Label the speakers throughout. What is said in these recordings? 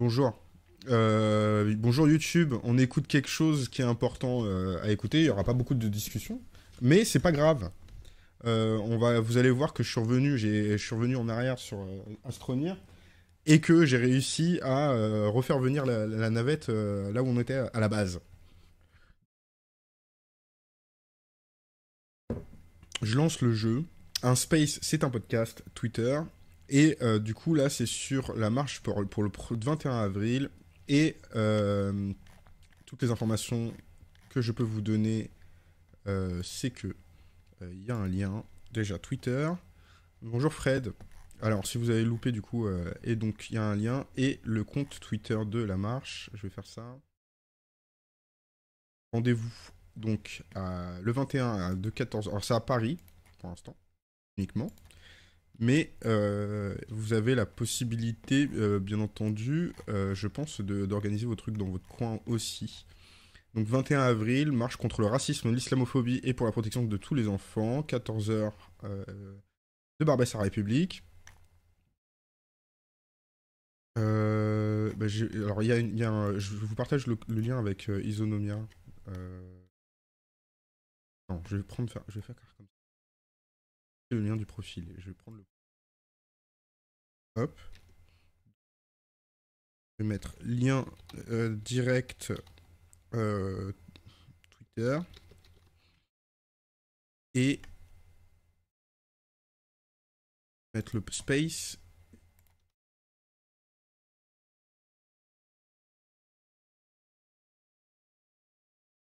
Speaker 1: Bonjour. Euh, bonjour YouTube, on écoute quelque chose qui est important euh, à écouter, il n'y aura pas beaucoup de discussion, mais c'est pas grave. Euh, on va, vous allez voir que je suis revenu, je suis revenu en arrière sur Astronir et que j'ai réussi à refaire venir la navette là où on était à la base. Je lance le jeu. Un space, c'est un podcast. Twitter, et euh, du coup, là, c'est sur la marche pour, le 21 avril. Et euh, toutes les informations que je peux vous donner, euh, c'est que il y a un lien déjà Twitter. Bonjour Fred. Alors, si vous avez loupé, du coup, et donc il y a un lien et le compte Twitter de la marche. Je vais faire ça. Rendez-vous donc le 21 de 14h. Alors, c'est à Paris pour l'instant, uniquement. Mais euh, vous avez la possibilité, euh, bien entendu, euh, je pense, d'organiser vos trucs dans votre coin aussi. Donc 21 avril, marche contre le racisme, l'islamophobie et pour la protection de tous les enfants. 14h de Barbès République. Bah, alors il y a, je vous partage le, lien avec Isonomia. Non, je vais prendre, faire, je vais faire comme ça le lien du profil. Je vais prendre le. Hop. Je vais mettre lien euh, direct euh, Twitter. Et. Mettre le space.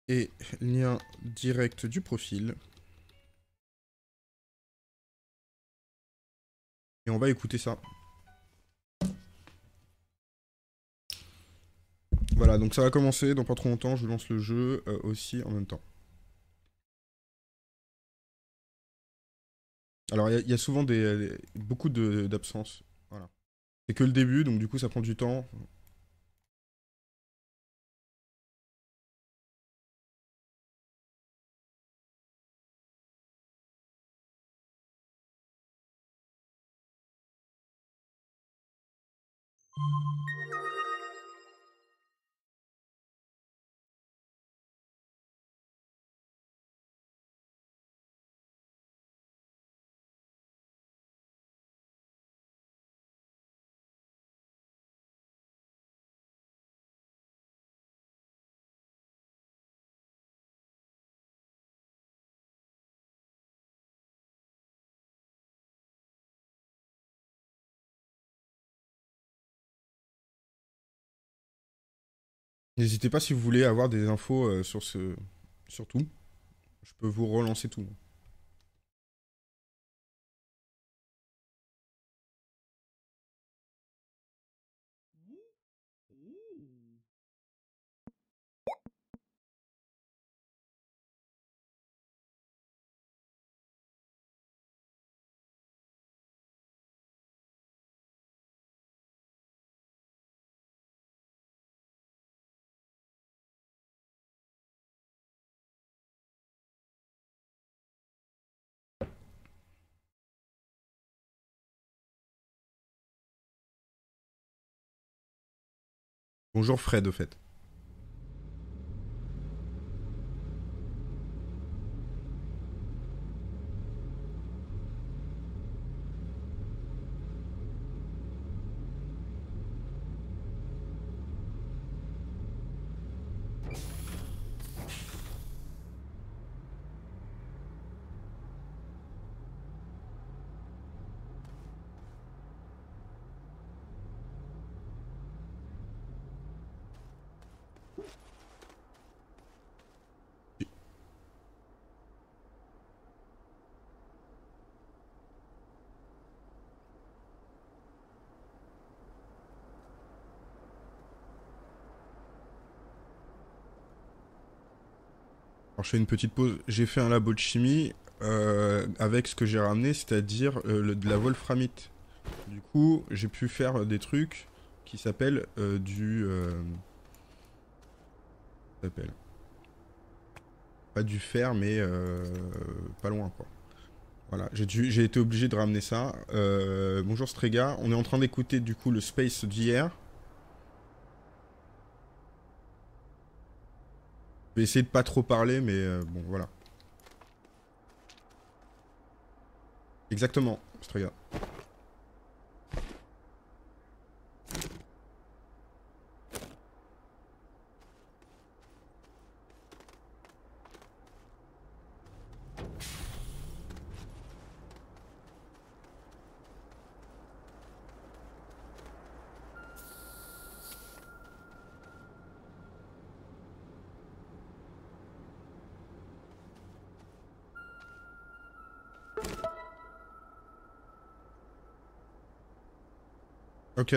Speaker 1: Et lien direct du profil. Et on va écouter ça. Voilà, donc ça va commencer dans pas trop longtemps. Je lance le jeu euh, aussi en même temps. Alors, il y, a souvent des, beaucoup d'absences. et voilà. C'est que le début, donc du coup, ça prend du temps. Música N'hésitez pas si vous voulez avoir des infos euh, sur ce, sur tout. Je peux vous relancer tout. Bonjour Fred au fait. je une petite pause. J'ai fait un labo de chimie euh, avec ce que j'ai ramené, c'est-à-dire euh, de la wolframite. Du coup, j'ai pu faire euh, des trucs qui s'appellent du... s'appelle Pas du fer, mais pas loin, quoi. Voilà, j'ai été obligé de ramener ça. bonjour Strega, on est en train d'écouter du coup le Space d'hier. vais essayer de pas trop parler, mais euh, bon, voilà. Exactement, je te regarde.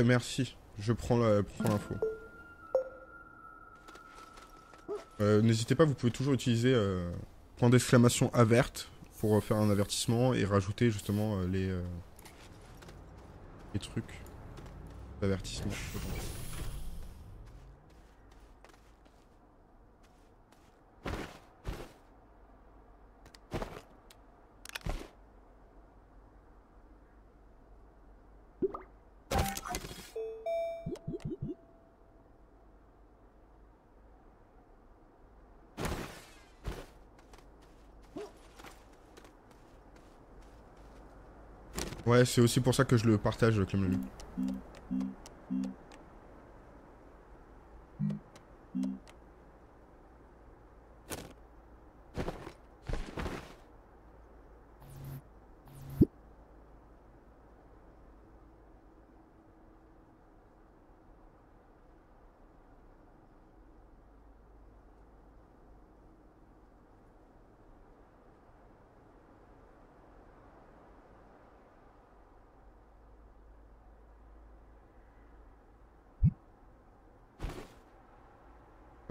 Speaker 1: merci. Je prends l'info. Euh, n'hésitez pas, vous pouvez toujours utiliser euh, point d'exclamation averte pour euh, faire un avertissement et rajouter justement les, les trucs d'avertissement. c'est aussi pour ça que je le partage, Clem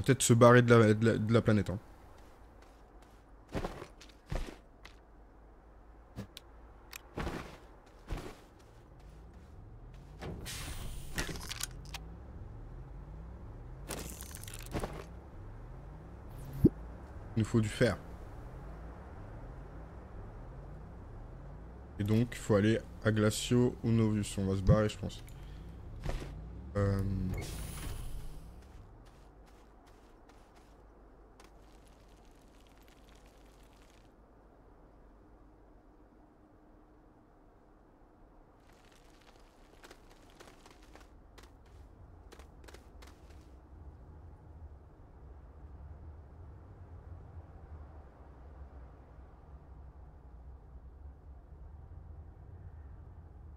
Speaker 1: peut-être se barrer de la, de la, planète. Hein. Il nous faut du fer. Et donc, il faut aller à Glacio ou Novus. On va se barrer, je pense. Euh...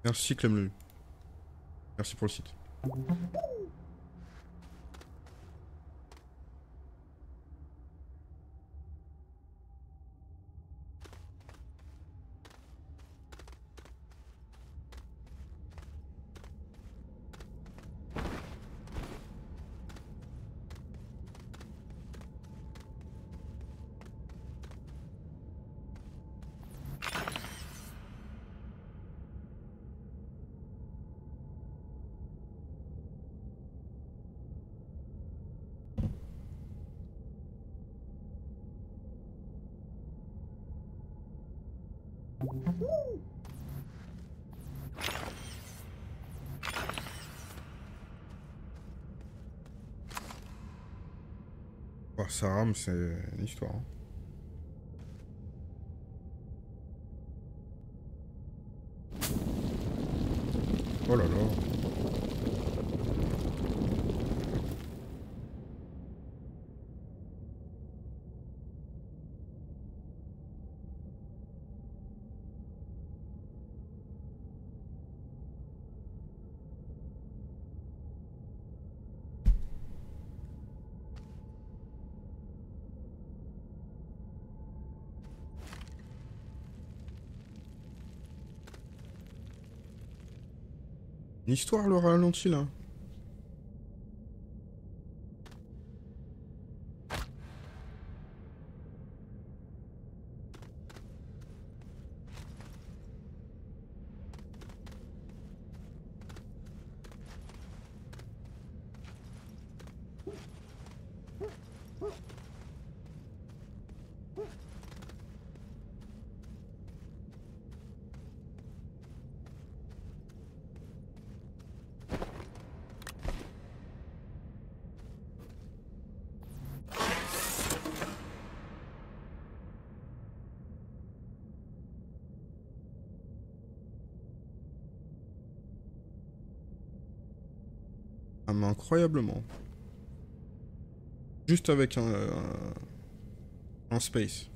Speaker 1: Merci Clemleu, Merci pour le site. c'est l'histoire histoire. Oh là là. histoire, le ralenti, là. Hein. incroyablement. Juste avec un, un, space.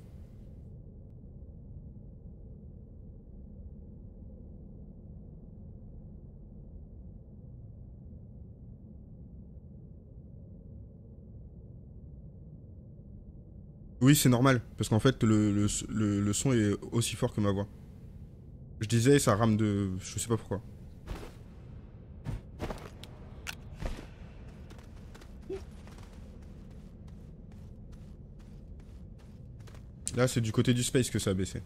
Speaker 1: Oui, c'est normal, parce qu'en fait, le, le, le, le, son est aussi fort que ma voix. Je disais, ça rame de... Je sais pas pourquoi. Là, c'est du côté du space que ça a baissé.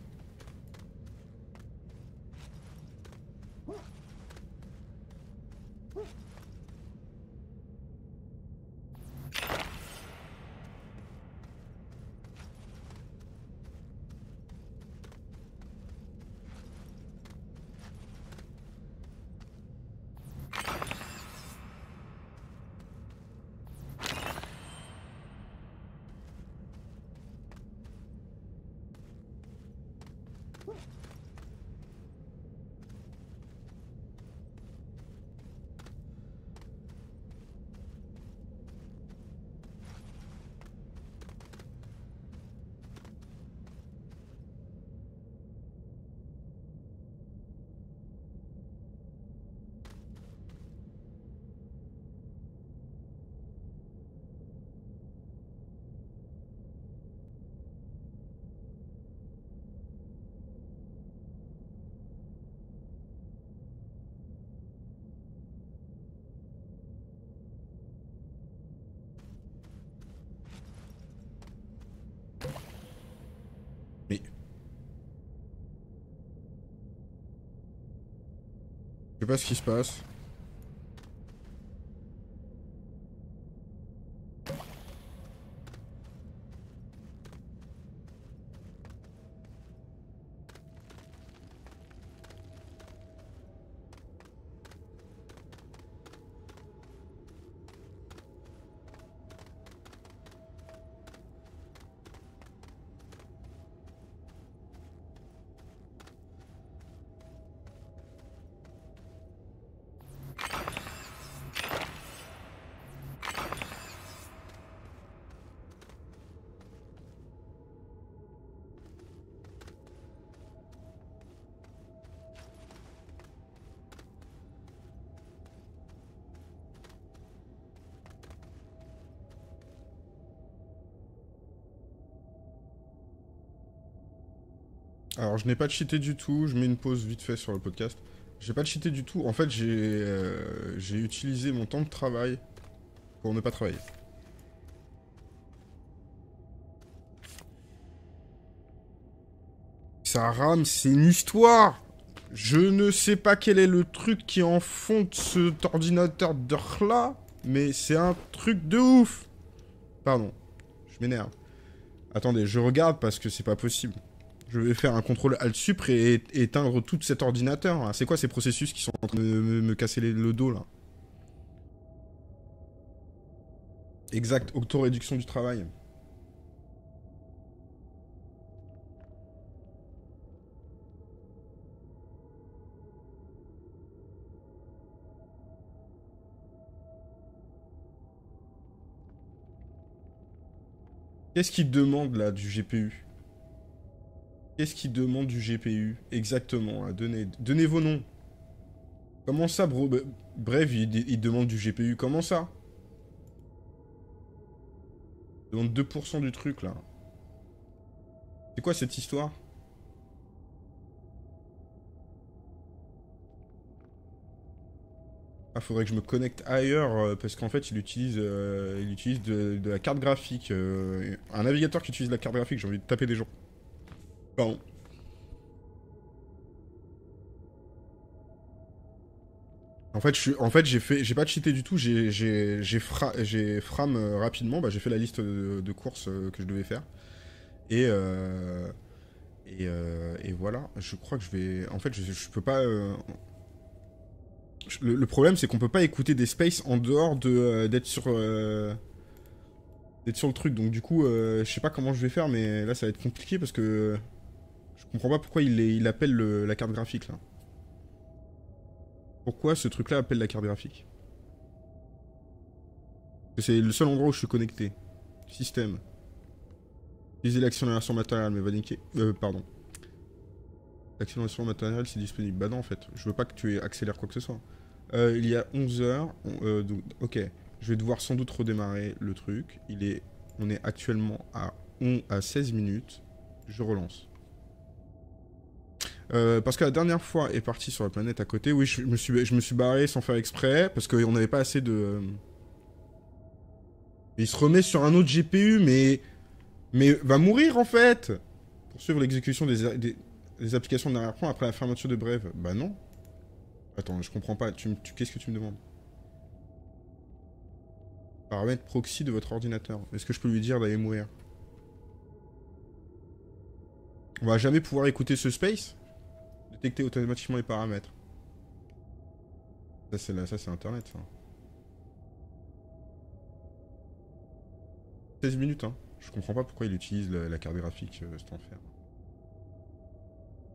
Speaker 1: quest ce qui se passe. Alors, je n'ai pas cheaté du tout. Je mets une pause vite fait sur le podcast. J'ai pas cheaté du tout. En fait, j'ai euh, utilisé mon temps de travail pour ne pas travailler. Ça rame, c'est une histoire Je ne sais pas quel est le truc qui en cet ordinateur de là, mais c'est un truc de ouf Pardon, je m'énerve. Attendez, je regarde parce que c'est pas possible. Je vais faire un contrôle Alt supre et, éteindre tout cet ordinateur. Hein. C'est quoi ces processus qui sont en train de me, casser le dos là Exact, auto-réduction du travail. Qu'est-ce qu'il demande là du GPU Qu'est-ce qu'il demande du GPU Exactement, À hein, donnez, donnez vos noms. Comment ça, bro bah, Bref, il, demande du GPU, comment ça Il demande 2% du truc, là. C'est quoi cette histoire Ah, faudrait que je me connecte ailleurs, euh, parce qu'en fait, il utilise, euh, il utilise de, la carte graphique. Euh, un navigateur qui utilise la carte graphique, j'ai envie de taper des gens. Bon. En fait, je en fait, j'ai fait, j'ai pas cheaté du tout. J'ai, j'ai, fram euh, rapidement. Bah, j'ai fait la liste de, courses euh, que je devais faire. Et euh, Et, et, voilà. Je crois que je vais. En fait, je, je peux pas. Le, problème, c'est qu'on peut pas écouter des spaces en dehors de d'être sur d'être sur le truc. Donc du coup, je sais pas comment je vais faire, mais là, ça va être compliqué parce que je comprends pas pourquoi il, appelle la carte graphique là. Pourquoi ce truc là appelle la carte graphique C'est le seul endroit où je suis connecté. Système. Utilisez l'accélération matérielle, mais va niquer. Euh, pardon. L'accélération matérielle, c'est disponible. Bah non, en fait. Je veux pas que tu accélères quoi que ce soit. Euh, il y a 11 h euh, ok. Je vais devoir sans doute redémarrer le truc. Il est, on est actuellement à, on, à 16 minutes. Je relance. Euh, parce que la dernière fois est parti sur la planète à côté, oui, je me suis, je me suis barré sans faire exprès, parce qu'on n'avait pas assez de... Euh, il se remet sur un autre GPU, mais... Mais va mourir, en fait Pour suivre l'exécution des, applications darrière plan après la fermeture de Brève. Bah non. Attends, je comprends pas. Tu, Qu'est-ce que tu me demandes Paramètre proxy de votre ordinateur. Est-ce que je peux lui dire d'aller mourir On va jamais pouvoir écouter ce space détecter automatiquement les paramètres. Ça c'est ça c'est internet 16 minutes hein. Je comprends pas pourquoi il utilise la, carte graphique euh, cet enfer.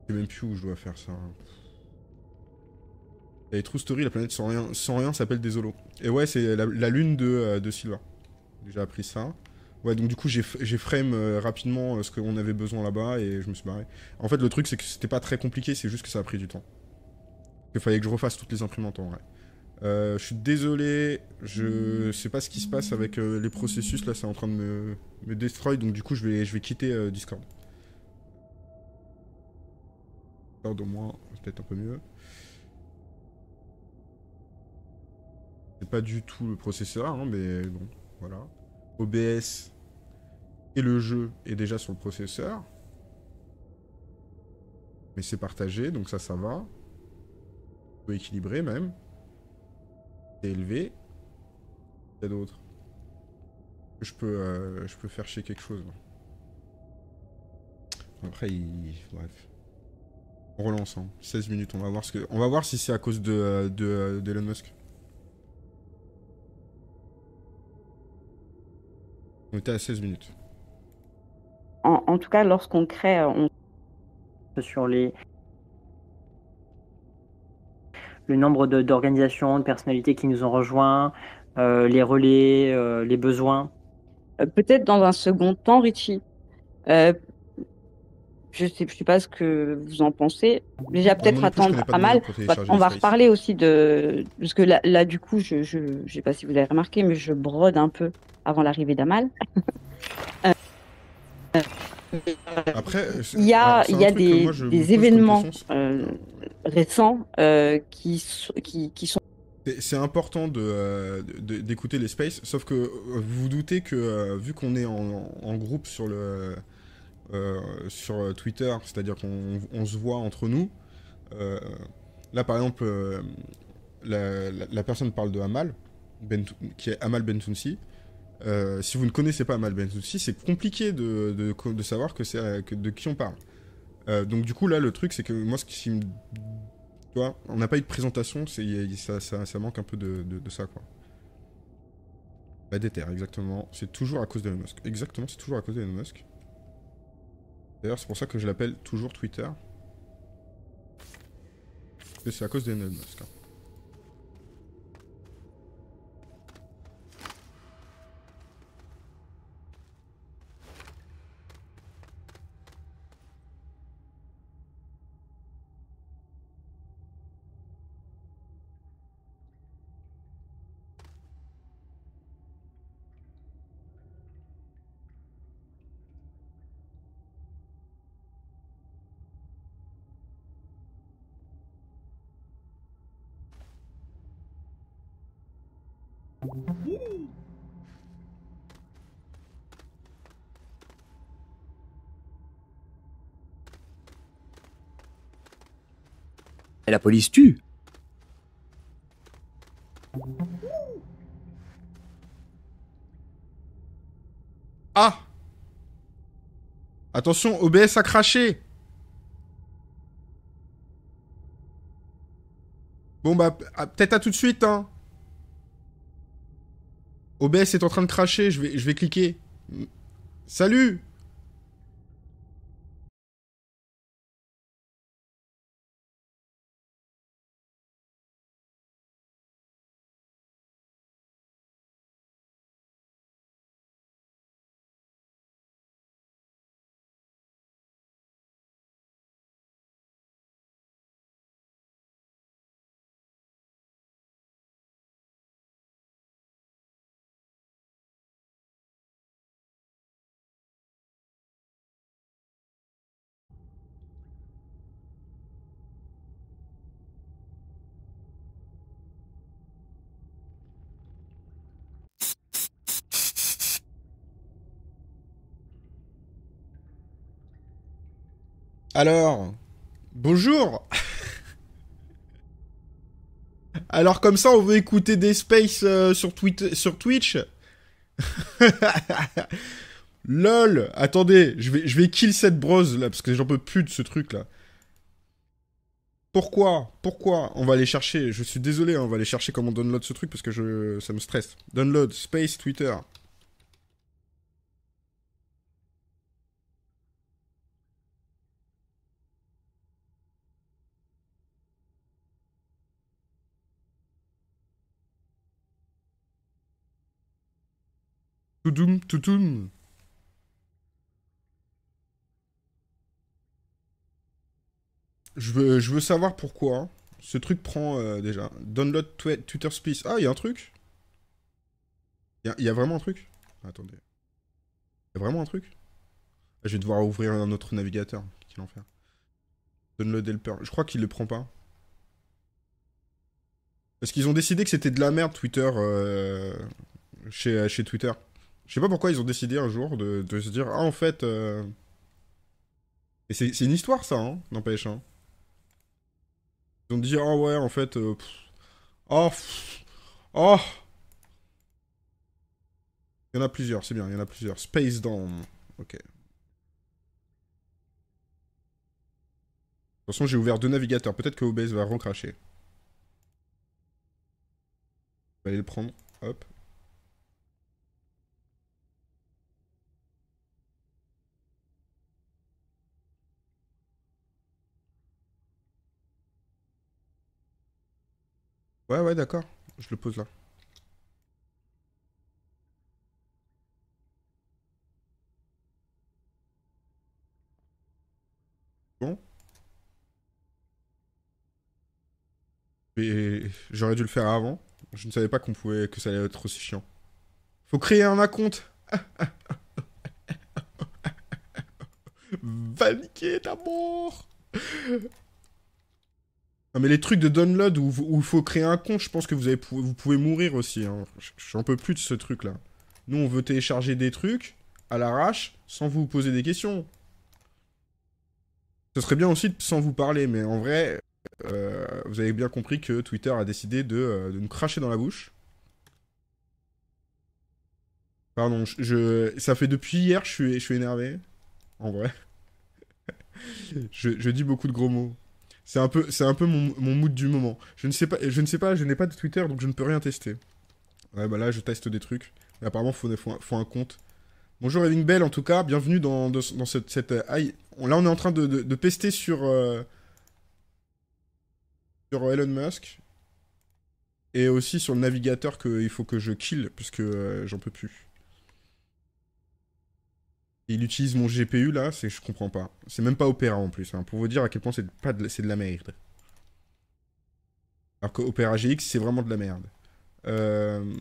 Speaker 1: Je sais même plus où je dois faire ça. Hein. Et True Story, la planète sans rien, sans rien s'appelle Désolo. Et ouais, c'est la, lune de, Sylvain, euh, de Silva. appris ça. Ouais, donc du coup, j'ai frame euh, rapidement euh, ce qu'on avait besoin là-bas et je me suis barré. En fait, le truc, c'est que c'était pas très compliqué, c'est juste que ça a pris du temps. Il fallait que je refasse toutes les imprimantes en vrai. Euh, je suis désolé, je sais pas ce qui se passe avec les processus, là, c'est en train de me, me destroy, donc du coup, je vais, je vais quitter Discord. Discord au moins, peut-être un peu mieux. C'est pas du tout le processeur, hein, mais bon, voilà. OBS et le jeu est déjà sur le processeur. Mais c'est partagé, donc ça, ça va. Peu équilibré même. C'est élevé. Il y a d'autres. Je peux, euh, je peux faire chier quelque chose. Après, il... bref. On relance. 16 hein. minutes. On va voir, ce que... on va voir si c'est à cause de, euh, de, euh, de Elon Musk. On était à 16 minutes. En, tout cas, lorsqu'on crée, euh, on sur les le nombre d'organisations, de, personnalités qui nous ont rejoints, euh, les relais, euh, les besoins. Peut-être dans un second temps, Richie. je ne sais, je sais pas ce que vous en pensez. Déjà, peut-être attendre pas mal. Bah, on va reparler aussi de. Parce que là, là du coup, je ne sais pas si vous avez remarqué, mais je brode un peu avant l'arrivée d'Amal. Euh, Après, euh, il y a, des, événements euh, récents qui, qui, sont. C'est important d'écouter de, d'écouter les spaces, sauf que vous vous doutez que, vu qu'on est en, groupe sur, le, sur Twitter, c'est-à-dire qu'on se voit entre nous, là par exemple, la, personne parle de Amal, qui est Amal Bentounsi, euh, si vous ne connaissez pas Malben, aussi c'est compliqué de, de, savoir que euh, que, de qui on parle. Euh, donc du coup là le truc c'est que moi ce qui me... on n'a pas eu de présentation, ça, manque un peu de, de, ça quoi. La déterre, exactement. C'est toujours à cause d'Elon Musk. Exactement, c'est toujours à cause d'Elon Musk. D'ailleurs c'est pour ça que je l'appelle toujours Twitter. c'est à cause d'Elon Musk. Hein. la police tue. Ah Attention, OBS a craché Bon bah, ah, peut-être à tout de suite, hein OBS est en train de cracher, je vais, je vais cliquer. Salut Alors, bonjour Alors comme ça, on veut écouter des Space euh, sur, sur Twitch LOL Attendez, je vais, je vais kill cette brose là, parce que j'en peux plus de ce truc là. Pourquoi Pourquoi On va aller chercher, je suis désolé, hein, on va aller chercher comment download ce truc parce que je, ça me stresse. Download, space, Twitter. Toudoum, toutoum. Je veux, je veux savoir pourquoi ce truc prend euh, déjà. Download Twitter Space. Ah, il y a un truc Il y, a vraiment un truc Attendez. Il y a vraiment un truc ah, Je vais devoir ouvrir un autre navigateur. Quel Download Helper. Je crois qu'il le prend pas. Parce qu'ils ont décidé que c'était de la merde, Twitter. Euh, chez, chez Twitter. Je sais pas pourquoi ils ont décidé un jour de, se dire, ah en fait... Euh, et c'est une histoire ça, hein, n'empêche. Hein. Ils ont dit, ah ouais, en fait... Euh, oh Il y en a plusieurs, c'est bien, il y en a plusieurs. Space Down, ok. De toute façon, j'ai ouvert deux navigateurs, peut-être que OBS va recracher. Je vais aller le prendre, hop, Ouais, ouais, d'accord. Je le pose là. Bon. Mais j'aurais dû le faire avant. Je ne savais pas qu'on pouvait que ça allait être aussi chiant. Faut créer un compte Va niquer mais les trucs de download où il faut créer un compte, je pense que vous, avez, vous pouvez mourir aussi. Hein. je J'en peux plus de ce truc-là. Nous, on veut télécharger des trucs à l'arrache sans vous poser des questions. Ce serait bien aussi sans vous parler, mais en vrai, euh, vous avez bien compris que Twitter a décidé de, euh, nous cracher dans la bouche. Pardon, ça fait depuis hier, je suis, je suis énervé. En vrai. je dis beaucoup de gros mots. C'est un peu, c'est un peu mon, mood du moment. Je ne sais pas, je ne sais pas, je n'ai pas de Twitter, donc je ne peux rien tester. Ouais, bah là, je teste des trucs. Mais apparemment, faut, faut, un compte. Bonjour Evelyn Bell, en tout cas, bienvenue dans, cette, euh, aïe. Là, on est en train de, tester pester sur euh, sur Elon Musk et aussi sur le navigateur qu'il faut que je kill parce que euh, j'en peux plus. Il utilise mon GPU là, c'est je comprends pas. C'est même pas Opera en plus, hein, pour vous dire à quel point c'est pas de, c'est de la merde. Alors que Opera GX, c'est vraiment de la merde. Euh,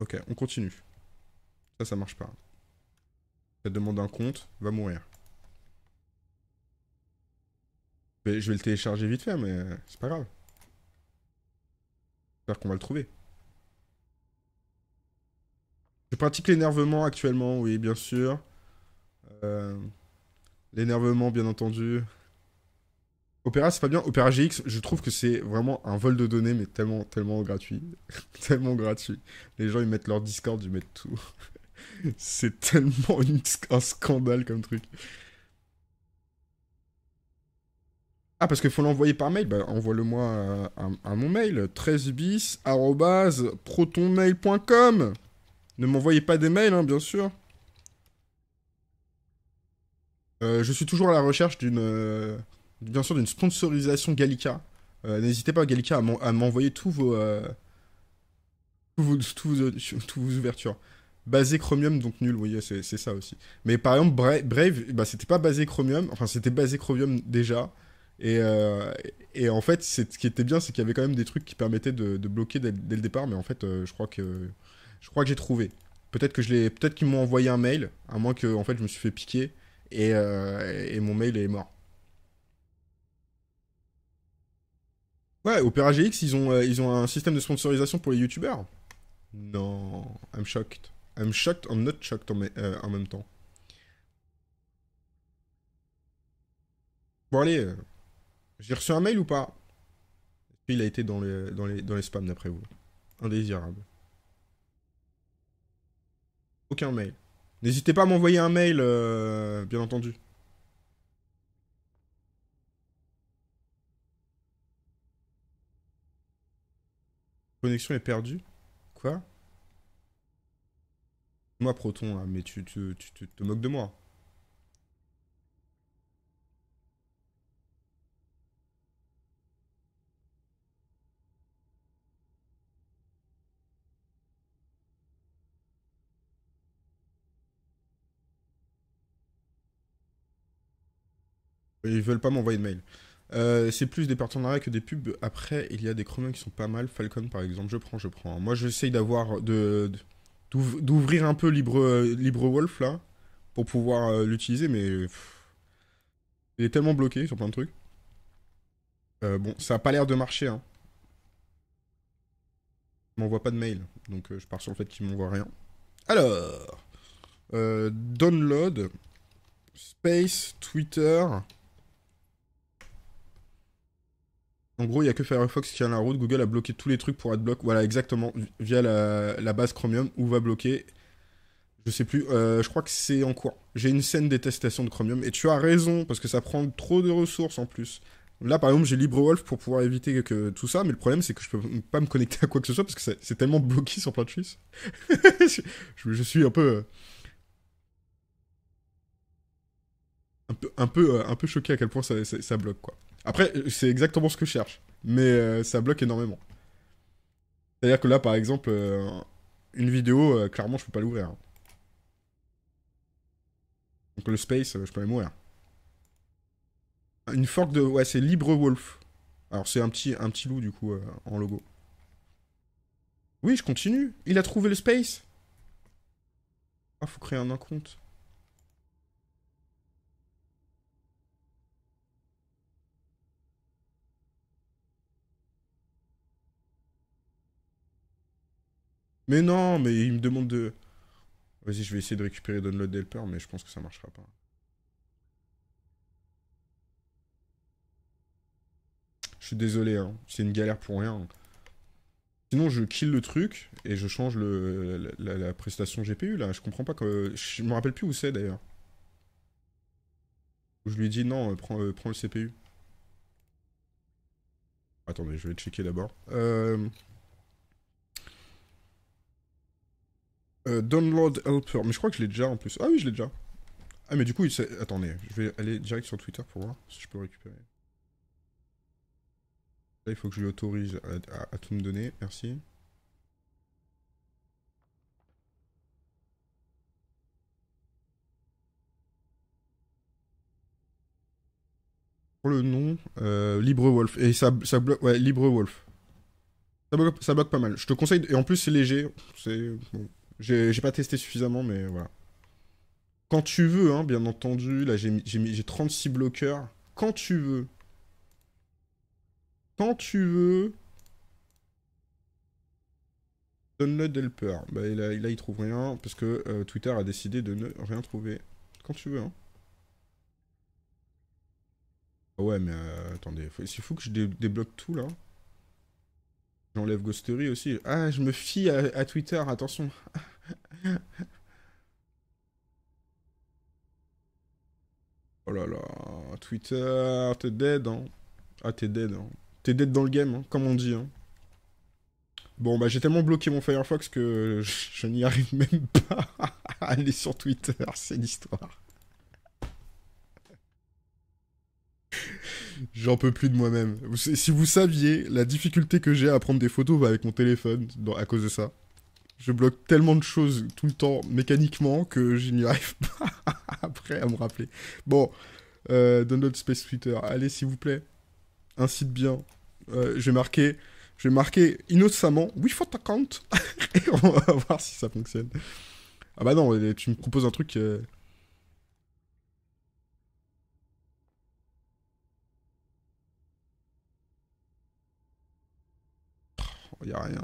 Speaker 1: ok, on continue. Ça, ça marche pas. Ça demande un compte, va mourir. Je vais le télécharger vite fait, mais c'est pas grave. J'espère qu'on va le trouver. Je pratique l'énervement actuellement, oui, bien sûr. Euh, l'énervement, bien entendu. Opéra, c'est pas bien. Opéra GX, je trouve que c'est vraiment un vol de données, mais tellement, tellement gratuit. tellement gratuit. Les gens, ils mettent leur Discord, ils mettent tout. c'est tellement un scandale comme truc. Ah, parce qu'il faut l'envoyer par mail Bah, envoie-le-moi euh, à, mon mail. 13bis, ne m'envoyez pas des mails, hein, bien sûr. Euh, je suis toujours à la recherche d'une, euh, bien sûr, d'une sponsorisation Gallica. Euh, n'hésitez pas, Gallica, à m'envoyer tous vos, tous vos, ouvertures basé Chromium, donc nul, vous voyez, c'est ça aussi. Mais par exemple, Brave, bah, c'était pas basé Chromium, enfin, c'était basé Chromium déjà. Et, en fait, ce qui était bien, c'est qu'il y avait quand même des trucs qui permettaient de, bloquer dès, le départ, mais en fait, je crois que je crois que j'ai trouvé. Peut-être que je l'ai, peut-être qu'ils m'ont envoyé un mail, à moins que en fait je me suis fait piquer et, euh, mon mail est mort. Ouais, Opéra GX, ils ont, euh, ils ont un système de sponsorisation pour les youtubeurs. Non, I'm shocked. I'm shocked, I'm not shocked en, euh, en même temps. Bon allez, j'ai reçu un mail ou pas Il a été dans, le, dans dans les spams d'après vous. Indésirable. Aucun mail. N'hésitez pas à m'envoyer un mail, euh, bien entendu. Connexion est perdue Quoi Moi, Proton, mais tu, tu, tu, tu te moques de moi. Ils veulent pas m'envoyer de mail. Euh, c'est plus des partenariats que des pubs. Après, il y a des chromas qui sont pas mal. Falcon, par exemple, je prends, je prends. Moi, j'essaye d'avoir de, d'ouvrir un peu Libre, Libre Wolf là pour pouvoir euh, l'utiliser, mais il est tellement bloqué sur plein de trucs. Euh, bon, ça a pas l'air de marcher. Hein. M'envoie pas de mail, donc je pars sur le fait qu'il m'envoie rien. Alors, download, space, Twitter. En gros, il n'y a que Firefox qui a la route. Google a bloqué tous les trucs pour être AdBlock. Voilà, exactement. Via la, base Chromium, où va bloquer. Je sais plus. Euh, je crois que c'est en cours. J'ai une scène détestation de Chromium. Et tu as raison, parce que ça prend trop de ressources en plus. Là, par exemple, j'ai LibreWolf pour pouvoir éviter que, tout ça, mais le problème, c'est que je peux pas me connecter à quoi que ce soit parce que c'est tellement bloqué sur plein de suisse. je, suis un peu, euh, un peu, euh, un peu, choqué à quel point ça bloque, quoi. Après, euh, c'est exactement ce que je cherche, mais euh, ça bloque énormément. C'est-à-dire que là, par exemple, euh, une vidéo, clairement, je peux pas l'ouvrir. Donc le space, je peux même mourir. Une fork de... Ouais, c'est LibreWolf. Alors c'est un petit, un petit loup, du coup, en logo. Oui, je continue. Il a trouvé le space. Ah, faut créer un compte. Mais non, mais il me demande de... Vas-y, je vais essayer de récupérer Download Helper, mais je pense que ça marchera pas. Je suis désolé, hein. c'est une galère pour rien. Sinon, je kill le truc et je change le, la, prestation GPU, là. Je comprends pas que... Je me rappelle plus où c'est, d'ailleurs. Je lui dis, non, euh, prends, euh, prends le CPU. Attendez, je vais checker d'abord. Euh... Euh, download helper. Mais je crois que je l'ai déjà en plus. Ah oui, je l'ai déjà. Ah mais du coup, il attendez, je vais aller direct sur Twitter pour voir si je peux récupérer. Là, il faut que je lui autorise à, tout me donner. Merci. Pour le nom, euh, LibreWolf. Et ça, ça bloque. Ouais, LibreWolf. Ça bloque, pas mal. Je te conseille. Et en plus, c'est léger. C'est. J'ai pas testé suffisamment, mais voilà. Quand tu veux, hein, bien entendu. Là, j'ai 36 bloqueurs. Quand tu veux. Quand tu veux. Download helper. Bah, là, là, il trouve rien, parce que euh, Twitter a décidé de ne rien trouver. Quand tu veux, hein. Ah ouais, mais euh, attendez. Faut... C'est fou que je débloque tout, là. J'enlève Ghostery aussi. Ah, je me fie à, à Twitter, attention. oh là là, Twitter, t'es dead, hein. Ah, t'es dead, hein. T'es dead dans le game, hein, comme on dit, hein. Bon, bah j'ai tellement bloqué mon Firefox que je, je n'y arrive même pas à aller sur Twitter, c'est l'histoire. J'en peux plus de moi-même. Si vous saviez la difficulté que j'ai à prendre des photos avec mon téléphone à cause de ça je bloque tellement de choses tout le temps mécaniquement que je n'y arrive pas après à me rappeler. Bon, euh, download Space Twitter. Allez, s'il vous plaît, un bien. Euh, je vais marquer, je vais marquer innocemment account et on va voir si ça fonctionne. Ah bah non, euh, tu me proposes un truc. Y'a Il rien.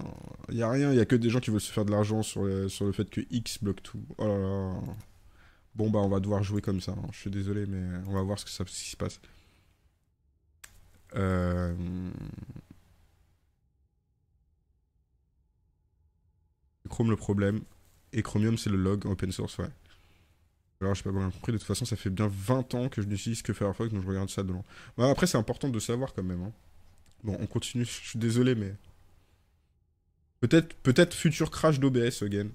Speaker 1: Il a rien, il n'y a que des gens qui veulent se faire de l'argent sur, sur le fait que X bloque tout. Oh là là. Bon, bah, on va devoir jouer comme ça. Hein. Je suis désolé, mais on va voir ce, que ça, se passe. Euh... Chrome le problème. Et Chromium, c'est le log open source, ouais. Alors, je pas bien compris, de toute façon, ça fait bien 20 ans que je n'utilise que Firefox, donc je regarde ça de loin. Bah, après, c'est important de savoir quand même. Hein. Bon, on continue, je suis désolé, mais... Peut-être peut futur crash d'OBS again.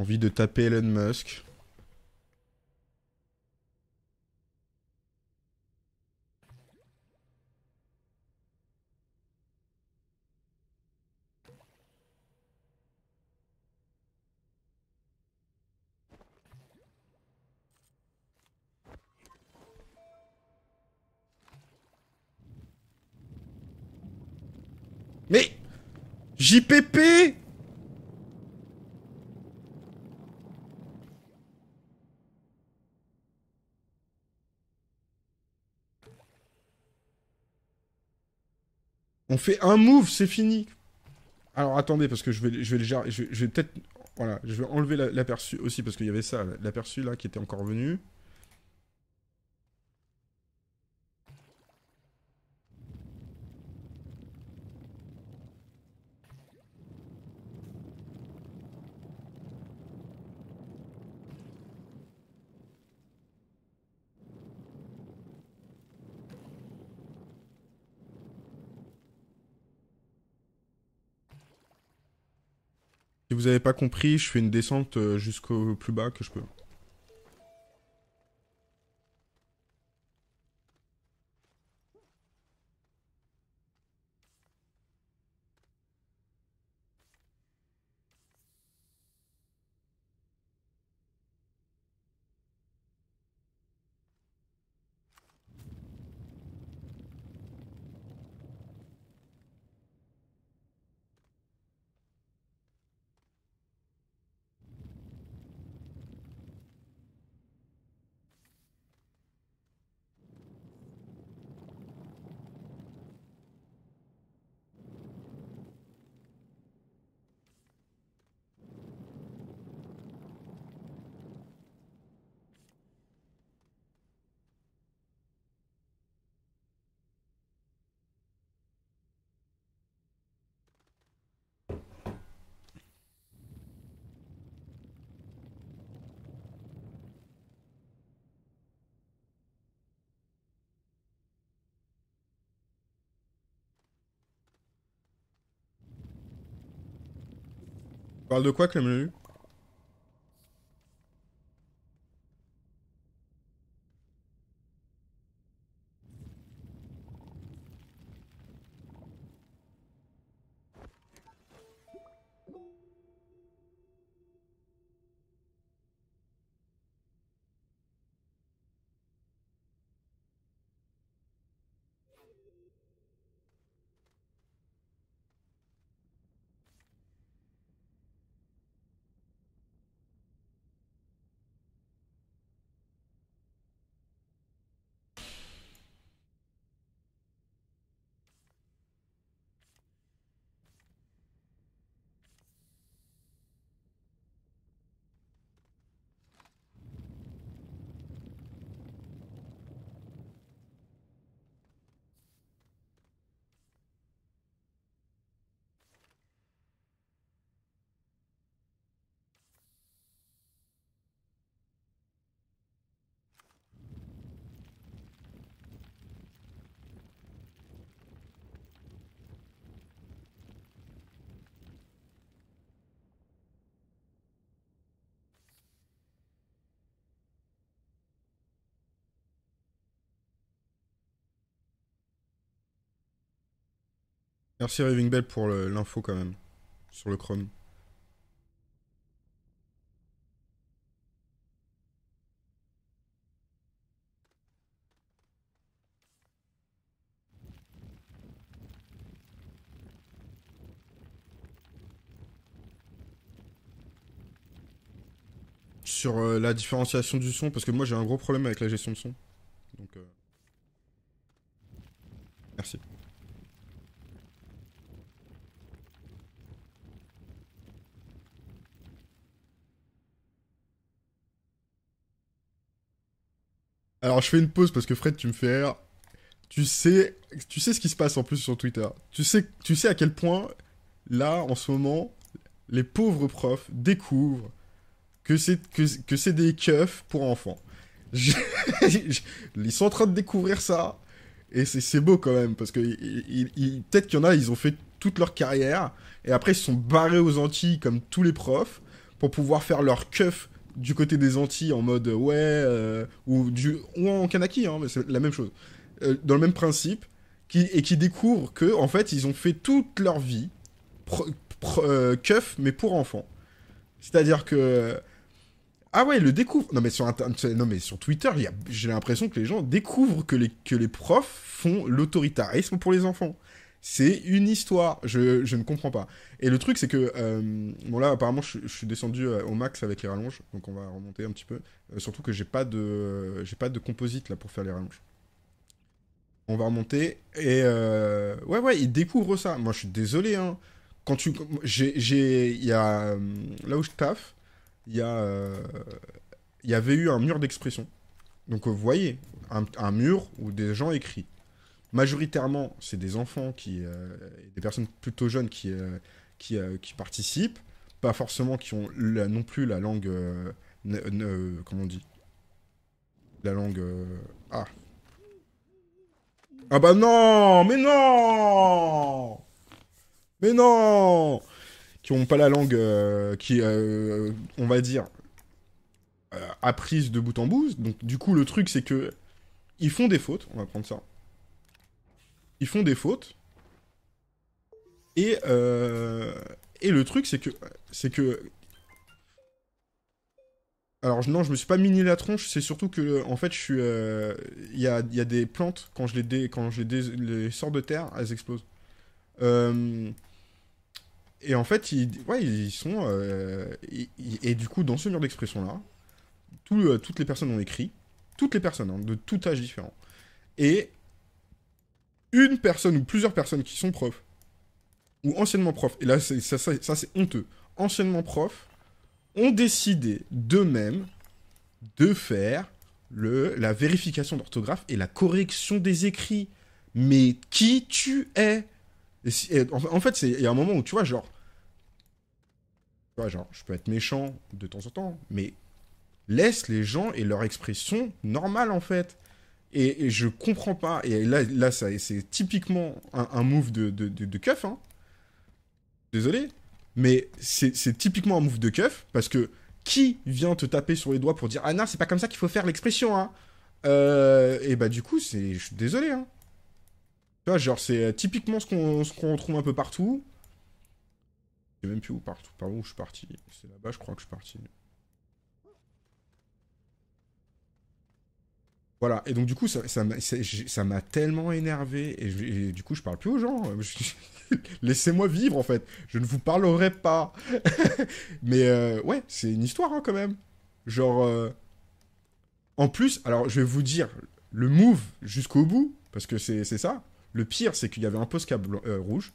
Speaker 1: Envie de taper Elon Musk. Mais JP On fait un move, c'est fini. Alors attendez, parce que je vais, je vais, je peut-être... Voilà, je vais enlever l'aperçu aussi, parce qu'il y avait ça, l'aperçu là qui était encore venu. vous n'avez pas compris, je fais une descente euh, jusqu'au plus bas que je peux. De quoi que le menu Merci Raving Bell pour l'info quand même sur le Chrome. Sur euh, la différenciation du son, parce que moi j'ai un gros problème avec la gestion de son. Donc, euh, Merci. Alors, je fais une pause parce que Fred, tu me fais Tu sais, tu sais ce qui se passe en plus sur Twitter. Tu sais, tu sais à quel point, là, en ce moment, les pauvres profs découvrent que c'est que, c'est des keufs pour enfants. ils sont en train de découvrir ça. Et c'est beau quand même, parce que peut-être qu'il y en a, ils ont fait toute leur carrière, et après ils se sont barrés aux Antilles comme tous les profs, pour pouvoir faire leur keuf du côté des Antilles en mode ouais, euh, ou, du, ou en Kanaki, hein, mais c'est la même chose, euh, dans le même principe, qui, et qui découvrent que en fait ils ont fait toute leur vie euh, keuf, mais pour enfants. C'est-à-dire que ah ouais, le découvre. Non mais sur non mais sur Twitter, j'ai l'impression que les gens découvrent que les que les profs font l'autoritarisme pour les enfants. C'est une histoire. Je, ne comprends pas. Et le truc, c'est que. Euh, bon, là, apparemment, je, suis descendu euh, au max avec les rallonges. Donc, on va remonter un petit peu. Euh, surtout que j'ai pas de. j'ai pas de composite là pour faire les rallonges. On va remonter. Et. ouais, ouais, il découvre ça. Moi, je suis désolé. Hein. Quand tu. J'ai. Il Là où je taffe, il y a. Il y avait eu un mur d'expression. Donc, vous voyez, un, un mur où des gens écrivent majoritairement, c'est des enfants qui, euh, des personnes plutôt jeunes qui, euh, euh, qui, participent, pas forcément qui ont non plus la langue, comment on dit, la langue, ah. Ah bah non, mais non, mais non, qui ont pas la langue, qui, on va dire, apprise de bout en bout. Donc du coup, le truc c'est que ils font des fautes, on va prendre ça ils font des fautes. Et, euh, et le truc, c'est que, c'est que. Alors non, je me suis pas miné la tronche. C'est surtout que, en fait, je suis. Euh, il y, a, y, a, des plantes quand je les dé, quand je les, sors de terre, elles explosent. Euh, et en fait, ils, ouais, ils sont. Et, du coup, dans ce mur d'expression là, tout, toutes les personnes ont écrit, toutes les personnes hein, de tout âge différent. Et une personne ou plusieurs personnes qui sont profs, ou anciennement profs, et là, ça, ça, c'est honteux, anciennement profs, ont décidé d'eux-mêmes de faire le, la vérification d'orthographe et la correction des écrits. Mais qui tu es en, fait, il y a un moment où tu vois, genre, tu vois, genre, je peux être méchant de temps en temps, mais laisse les gens et leur expression normale en fait. Et, je comprends pas. Et là, ça, c'est typiquement un, move de, de, de, keuf, hein. Désolé. Mais c'est, typiquement un move de keuf, parce que qui vient te taper sur les doigts pour dire Ah non, c'est pas comme ça qu'il faut faire l'expression, hein euh, Et bah, du coup, c'est. Je suis désolé, hein. Tu vois, genre, c'est euh, typiquement ce qu'on, ce qu'on retrouve un peu partout. Je sais même plus où partout. Par où je suis parti. C'est là-bas, je crois que je suis parti. Voilà, et donc du coup, ça, ça, m'a tellement énervé, et, du coup, je parle plus aux gens. Hein. Laissez-moi vivre, en fait. Je ne vous parlerai pas. Mais euh, ouais, c'est une histoire, hein, quand même. Genre... Euh, en plus, alors, je vais vous dire, le move jusqu'au bout, parce que c'est ça. Le pire, c'est qu'il y avait un postcard euh, rouge.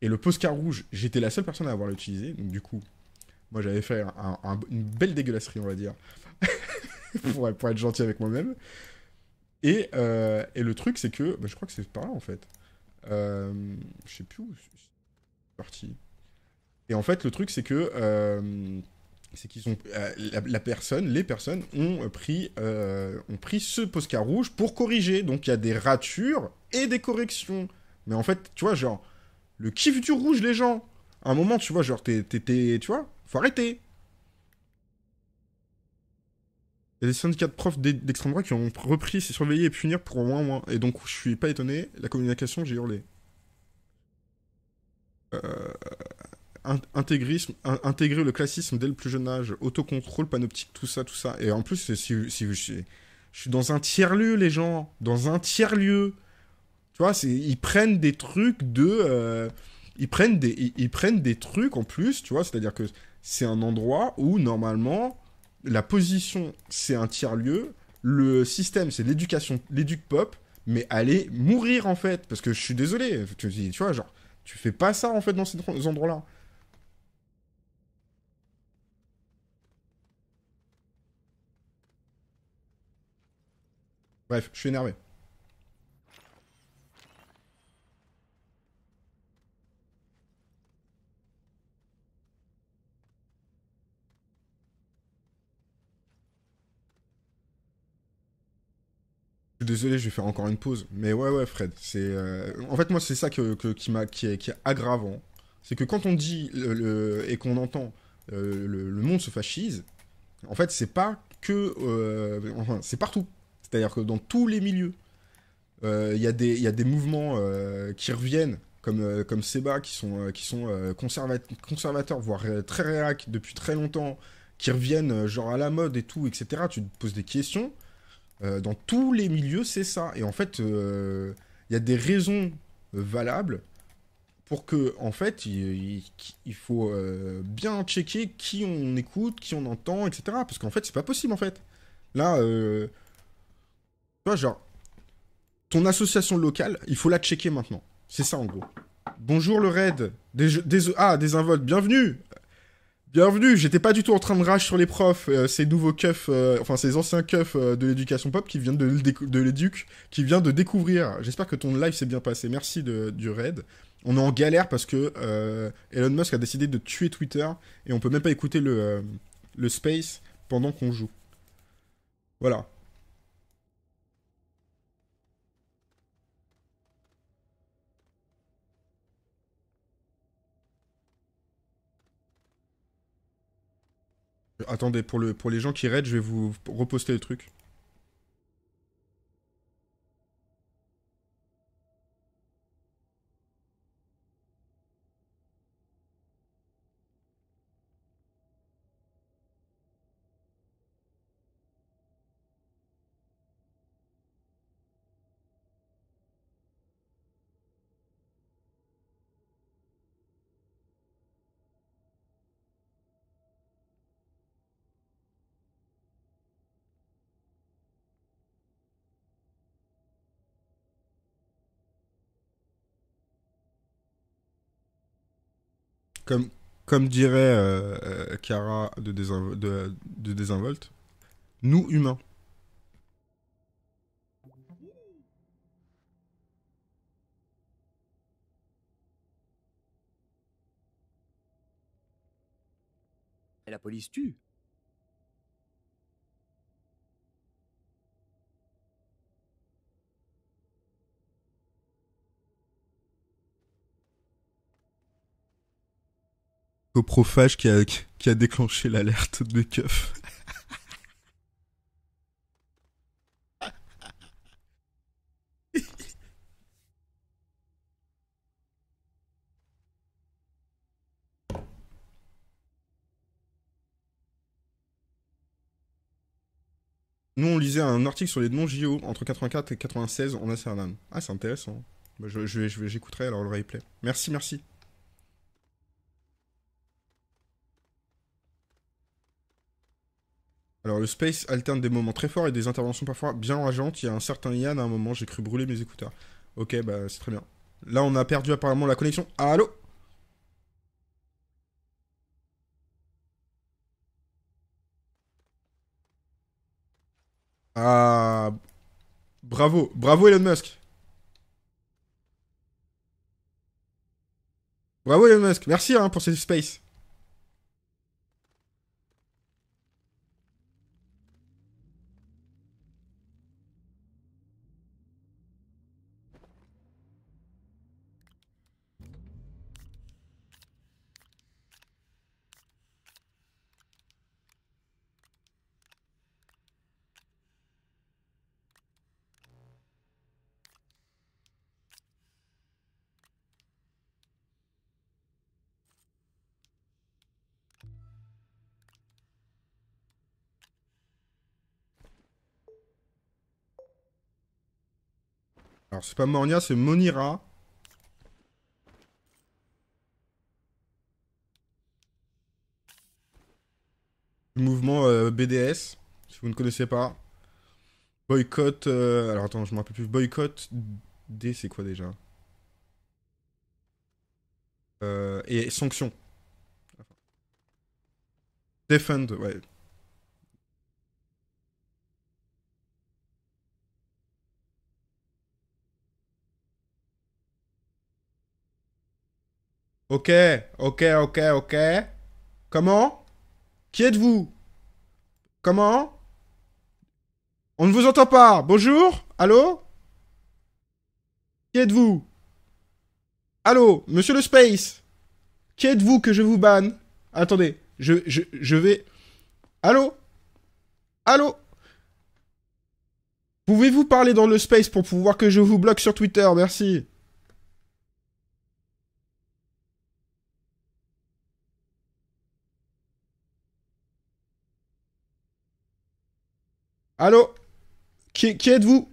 Speaker 1: Et le Posca rouge, j'étais la seule personne à avoir l'utilisé. Donc du coup, moi, j'avais fait une belle dégueulasserie, on va dire. pour, être gentil avec moi-même. Et, euh, et, le truc, c'est que. Bah, je crois que c'est par là, en fait. Euh, je sais plus où c'est parti. Et en fait, le truc, c'est que. Euh, c'est qu'ils ont. La, personne, les personnes ont pris, ont pris ce Posca rouge pour corriger. Donc, il y a des ratures et des corrections. Mais en fait, tu vois, genre. Le kiff du rouge, les gens. À un moment, tu vois, genre, t'es. Tu vois, faut arrêter. Il y a des syndicats de profs d'extrême droite qui ont repris ses surveiller et punir pour au moins moins. Et donc, je suis pas étonné, la communication, j'ai hurlé. Euh, intégrisme, intégrer le classisme dès le plus jeune âge, autocontrôle, panoptique, tout ça, tout ça. Et en plus, si, je, suis, dans un tiers-lieu, les gens, dans un tiers-lieu. Tu vois, ils prennent des trucs de... Euh, ils, prennent des, ils, prennent des trucs en plus, tu vois, c'est-à-dire que c'est un endroit où, normalement la position, c'est un tiers-lieu. Le système, c'est l'éducation, l'éduc pop. Mais aller mourir, en fait. Parce que je suis désolé. Tu, tu vois, genre, tu fais pas ça, en fait, dans ces endroits-là. Bref, je suis énervé. désolé, je vais faire encore une pause. Mais ouais, ouais, Fred. C'est, euh, En fait, moi, c'est ça qui, m'a, qui, est, aggravant. C'est que quand on dit le, et qu'on entend euh, le, monde se fascise, en fait, c'est pas que. Euh, enfin, c'est partout. C'est-à-dire que dans tous les milieux, il y, y, a des mouvements qui reviennent, comme, comme Seba, qui sont, qui sont conservateurs, voire très réac depuis très longtemps, qui reviennent genre à la mode et tout, etc. Tu te poses des questions. Euh, dans tous les milieux, c'est ça. Et en fait, euh, il y a des raisons valables pour que, en fait, il, faut euh, bien checker qui on écoute, qui on entend, etc. Parce qu'en fait, c'est pas possible, en fait. Là, tu vois, genre, ton association locale, il faut la checker maintenant. C'est ça en gros. Bonjour le raid. Des, des, ah, des bienvenue. Bienvenue, j'étais pas du tout en train de rage sur les profs, euh, ces nouveaux keufs, euh, enfin ces anciens keufs euh, de l'éducation pop qui viennent de, l'éduc, qui vient de découvrir. J'espère que ton live s'est bien passé, merci du raid. On est en galère parce que Elon Musk a décidé de tuer Twitter et on peut même pas écouter le, le space pendant qu'on joue. Voilà. attendez, pour, le, pour les gens qui raident, je vais vous reposter le truc. Comme, comme dirait euh, euh Cara de, de Désinvolte, nous humains. La police tue. profage qui a, qui a déclenché l'alerte de keuf. Nous, on lisait un article sur les non-JO entre 84 et 96 en Assernan Ah, c'est intéressant. Bah, je, j'écouterai alors le replay. Merci, merci. Alors le Space alterne des moments très forts et des interventions parfois bien rageantes. Il y a un certain Yann à un moment, j'ai cru brûler mes écouteurs. Ok, bah c'est très bien. Là, on a perdu apparemment la connexion. Allô Ah. Bravo, bravo Elon Musk. Bravo Elon Musk, merci hein, pour ce space. pas c'est Monira. mouvement euh, BDS, si vous ne connaissez pas. Boycott. Euh, alors attends, je me rappelle plus. Boycott D, c'est quoi déjà euh, Et sanction. Defend, ouais. Ok, ok, ok, ok. Comment Qui êtes-vous Comment On ne vous entend pas. Bonjour Allô Qui êtes-vous Allô Monsieur le Space Qui êtes-vous que je vous banne Attendez, je, je, je vais... Allô Allô Pouvez-vous parler dans le space pour pouvoir que je vous bloque sur Twitter Merci. Allô Qui, êtes-vous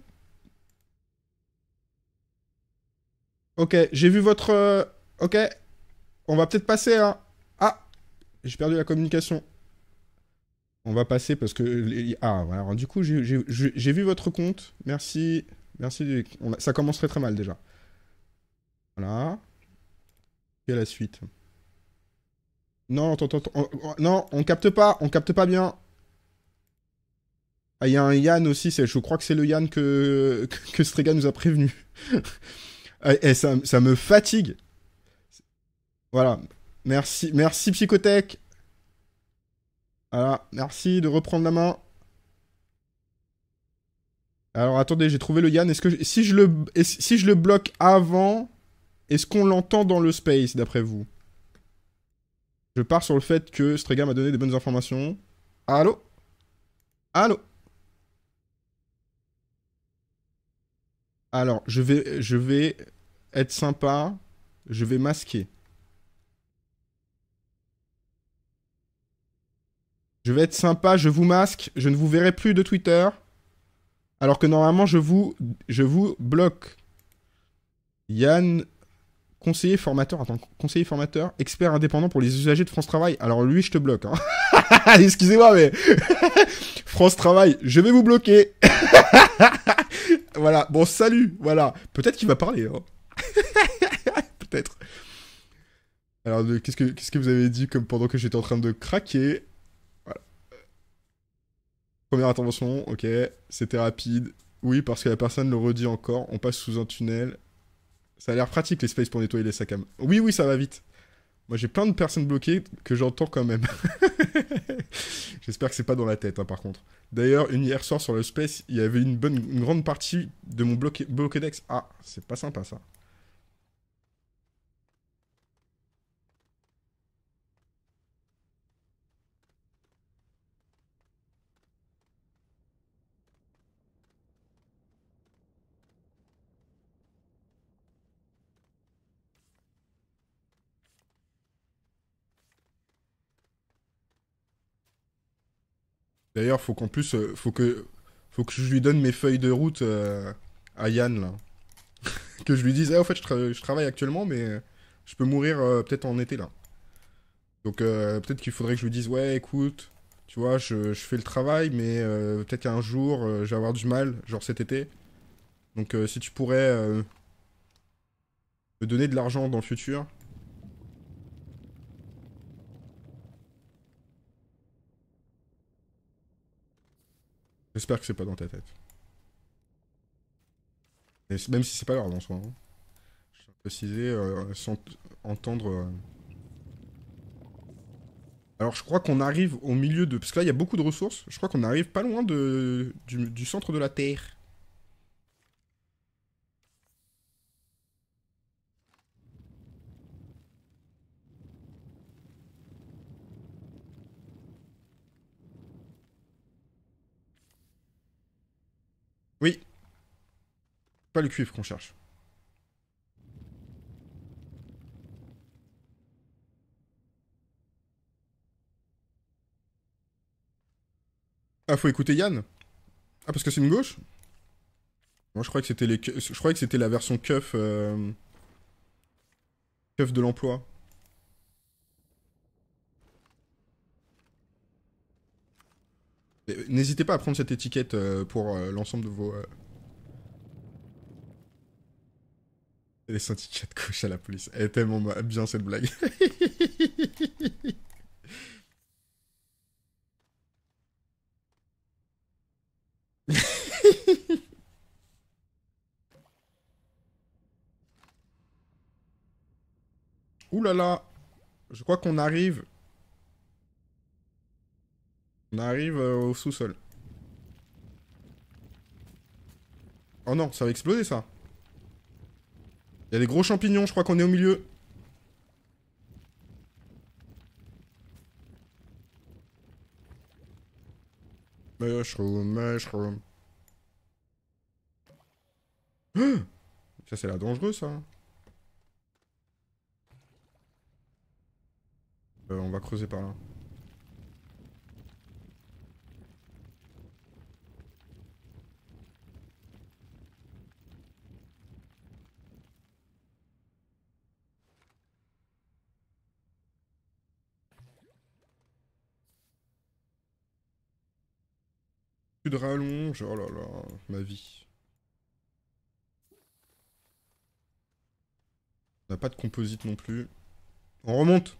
Speaker 1: Ok, j'ai vu votre... Euh, ok. On va peut-être passer hein. Ah J'ai perdu la communication. On va passer parce que... Ah, voilà. Alors, du coup, j'ai vu votre compte. Merci. Merci. Ça commencerait très mal déjà. Voilà. Et la suite. Non, attends, attends. non, on capte pas. On capte pas bien. Ah, il y a un Yann aussi, je crois que c'est le Yann que, que Strega nous a prévenu. Eh, eh, ça, me fatigue. Voilà. Merci, merci Psychothèque. Voilà, merci de reprendre la main. Alors attendez, j'ai trouvé le Yann. Est-ce que si je le si je le bloque avant, est-ce qu'on l'entend dans le space d'après vous Je pars sur le fait que Strega m'a donné des bonnes informations. Allô Allô Alors, je vais, je vais être sympa. Je vais masquer. Je vais être sympa, je vous masque, je ne vous verrai plus de Twitter. Alors que normalement, je vous, je vous bloque. Yann, conseiller formateur, attends, conseiller formateur, expert indépendant pour les usagers de France Travail. Alors lui, je te bloque. Hein. Excusez-moi, mais France Travail, je vais vous bloquer. voilà, bon, salut, voilà. Peut-être qu'il va parler, hein. Peut-être. Alors, qu'est-ce que vous avez dit comme pendant que j'étais en train de craquer Première intervention, ok, c'était rapide. Oui, parce que la personne le redit encore, on passe sous un tunnel. Ça a l'air pratique les spaces pour nettoyer les sacs à main. Oui, oui, ça va vite. Moi, j'ai plein de personnes bloquées que j'entends quand même. J'espère que c'est pas dans la tête, hein, par contre. D'ailleurs, une hier soir sur le space, il y avait une, bonne, grande partie de mon bloc, bloc Ah, c'est pas sympa ça. D'ailleurs, faut qu'en plus, euh, faut que, faut que je lui donne mes feuilles de route euh, à Yann, là. que je lui dise, en ah, fait, je, travaille actuellement, mais euh, je peux mourir peut-être en été, là. Donc, peut-être qu'il faudrait que je lui dise, ouais, écoute, tu vois, je, je fais le travail, mais peut-être qu'un jour, je vais avoir du mal, genre cet été. Donc, si tu pourrais me donner de l'argent dans le futur, J'espère que c'est pas dans ta tête. Et même si c'est pas l'heure, dans soi. Hein. Je préciser euh, sans entendre. Euh, Alors je crois qu'on arrive au milieu de... Parce que là il y a beaucoup de ressources. Je crois qu'on arrive pas loin de... du centre de la Terre. le cuivre qu'on cherche. Ah, faut écouter Yann Ah, parce que c'est une gauche Moi, je crois que c'était les... je que c'était la version cuff euh, de l'emploi. N'hésitez pas à prendre cette étiquette euh, pour euh, l'ensemble de vos... est sortie de chat coche à la police. Elle est tellement bien cette blague. Ouh là là Je crois qu'on arrive... On arrive euh, au sous-sol. Oh non, ça va exploser ça il y a des gros champignons, je crois qu'on est au milieu. Mushroom, mushroom. Ah ça, c'est la dangereux, ça. Euh, on va creuser par là. Plus de rallonge, oh là là, ma vie. On n'a pas de composite non plus. On remonte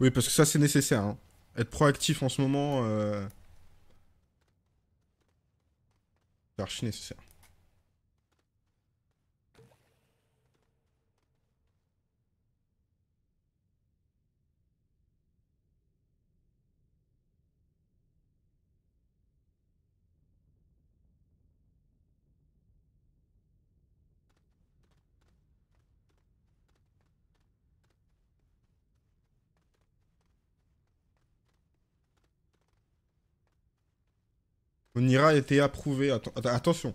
Speaker 1: Oui, parce que ça, c'est nécessaire. Hein. Être proactif en ce moment, euh, archi nécessaire. ira été approuvé. attention,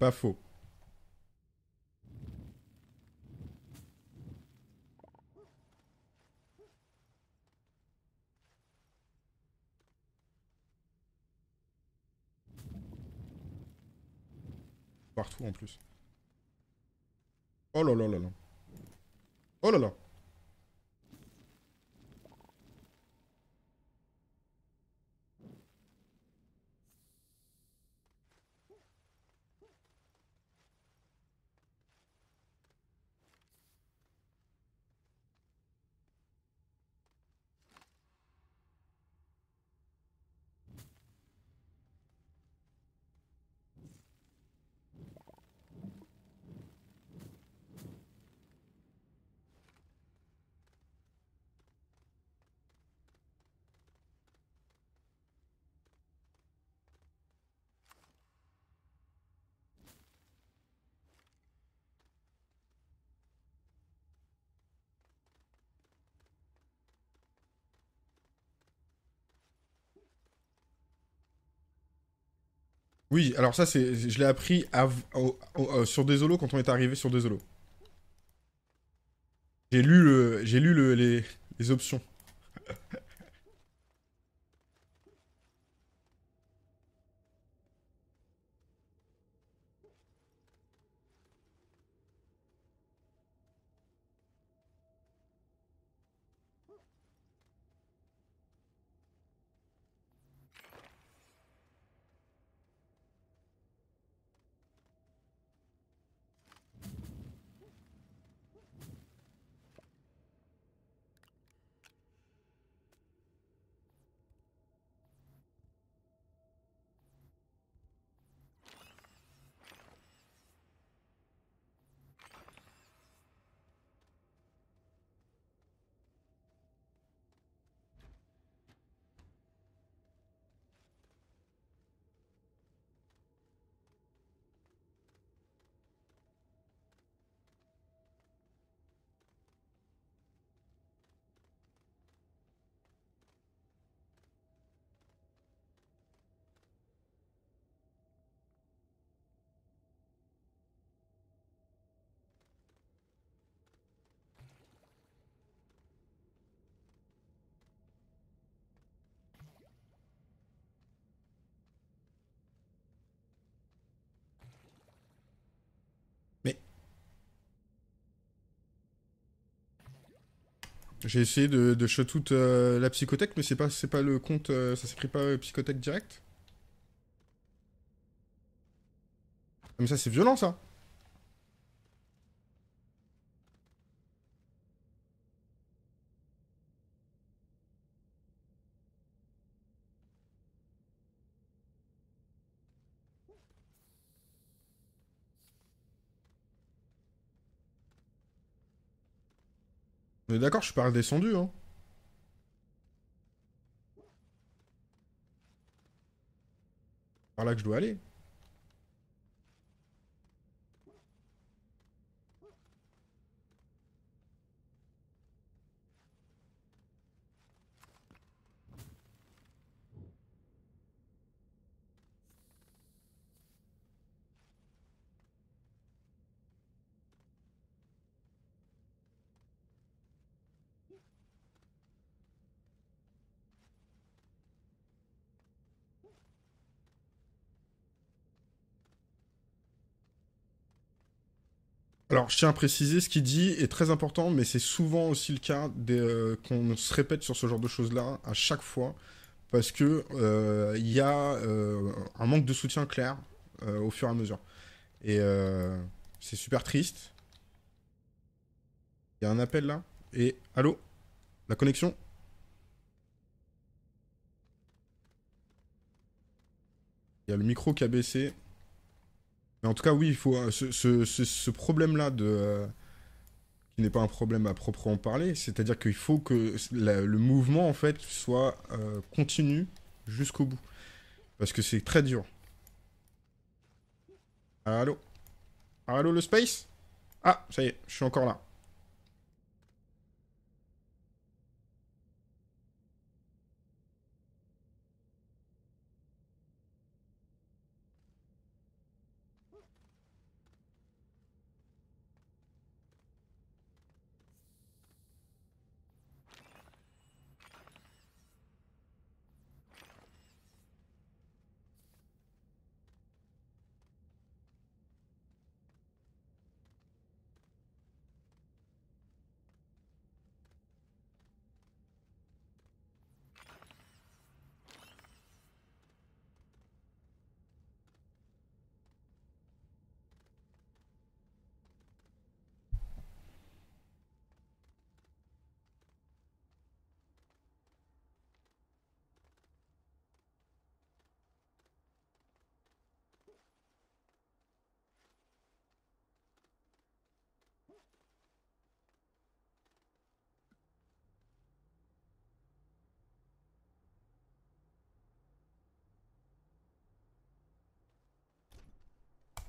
Speaker 1: pas faux. Partout en plus. Oh là là là là. Oh là là. Oui, alors ça, c'est, je l'ai appris à, euh, sur quand on est arrivé sur Desolo. J'ai lu, le, j'ai lu le, les, les options. J'ai essayé de, de euh, la psychothèque, mais c'est pas, c'est pas le compte, euh, ça s'écrit pas euh, psychothèque direct. Mais ça, c'est violent, ça. Mais d'accord, je suis pas redescendu, hein. Par là que je dois aller. Alors, je tiens à préciser, ce qu'il dit est très important, mais c'est souvent aussi le cas euh, qu'on se répète sur ce genre de choses-là à chaque fois, parce que euh, il y a euh, un manque de soutien clair au fur et à mesure. Et c'est super triste. Il y a un appel là. Et allô La connexion Il y a le micro qui a baissé. Mais en tout cas, oui, il faut euh, ce, problème-là de euh, qui n'est pas un problème à proprement parler, c'est-à-dire qu'il faut que le mouvement en fait soit euh, continu jusqu'au bout, parce que c'est très dur. Allô, allô le space Ah, ça y est, je suis encore là.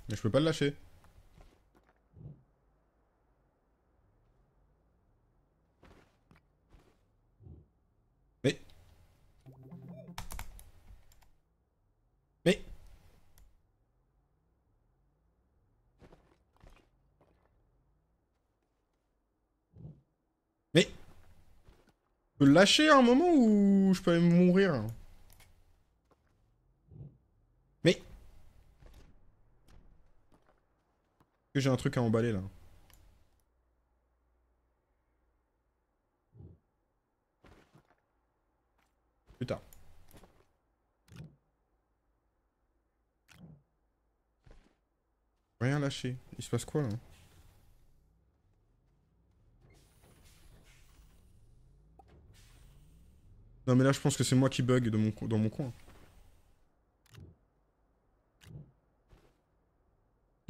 Speaker 1: Mais je peux pas le lâcher. Mais. Mais. Mais. Je peux lâcher à un moment ou je peux même mourir hein que j'ai un truc à emballer là Putain. Rien lâché. Il se passe quoi là Non mais là je pense que c'est moi qui bug mon, dans mon coin.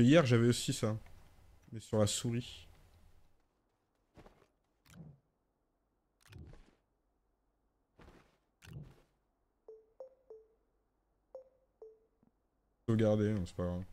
Speaker 1: Hier, j'avais aussi ça. Mais sur la souris. Sauvegarder, hein, c'est pas grave.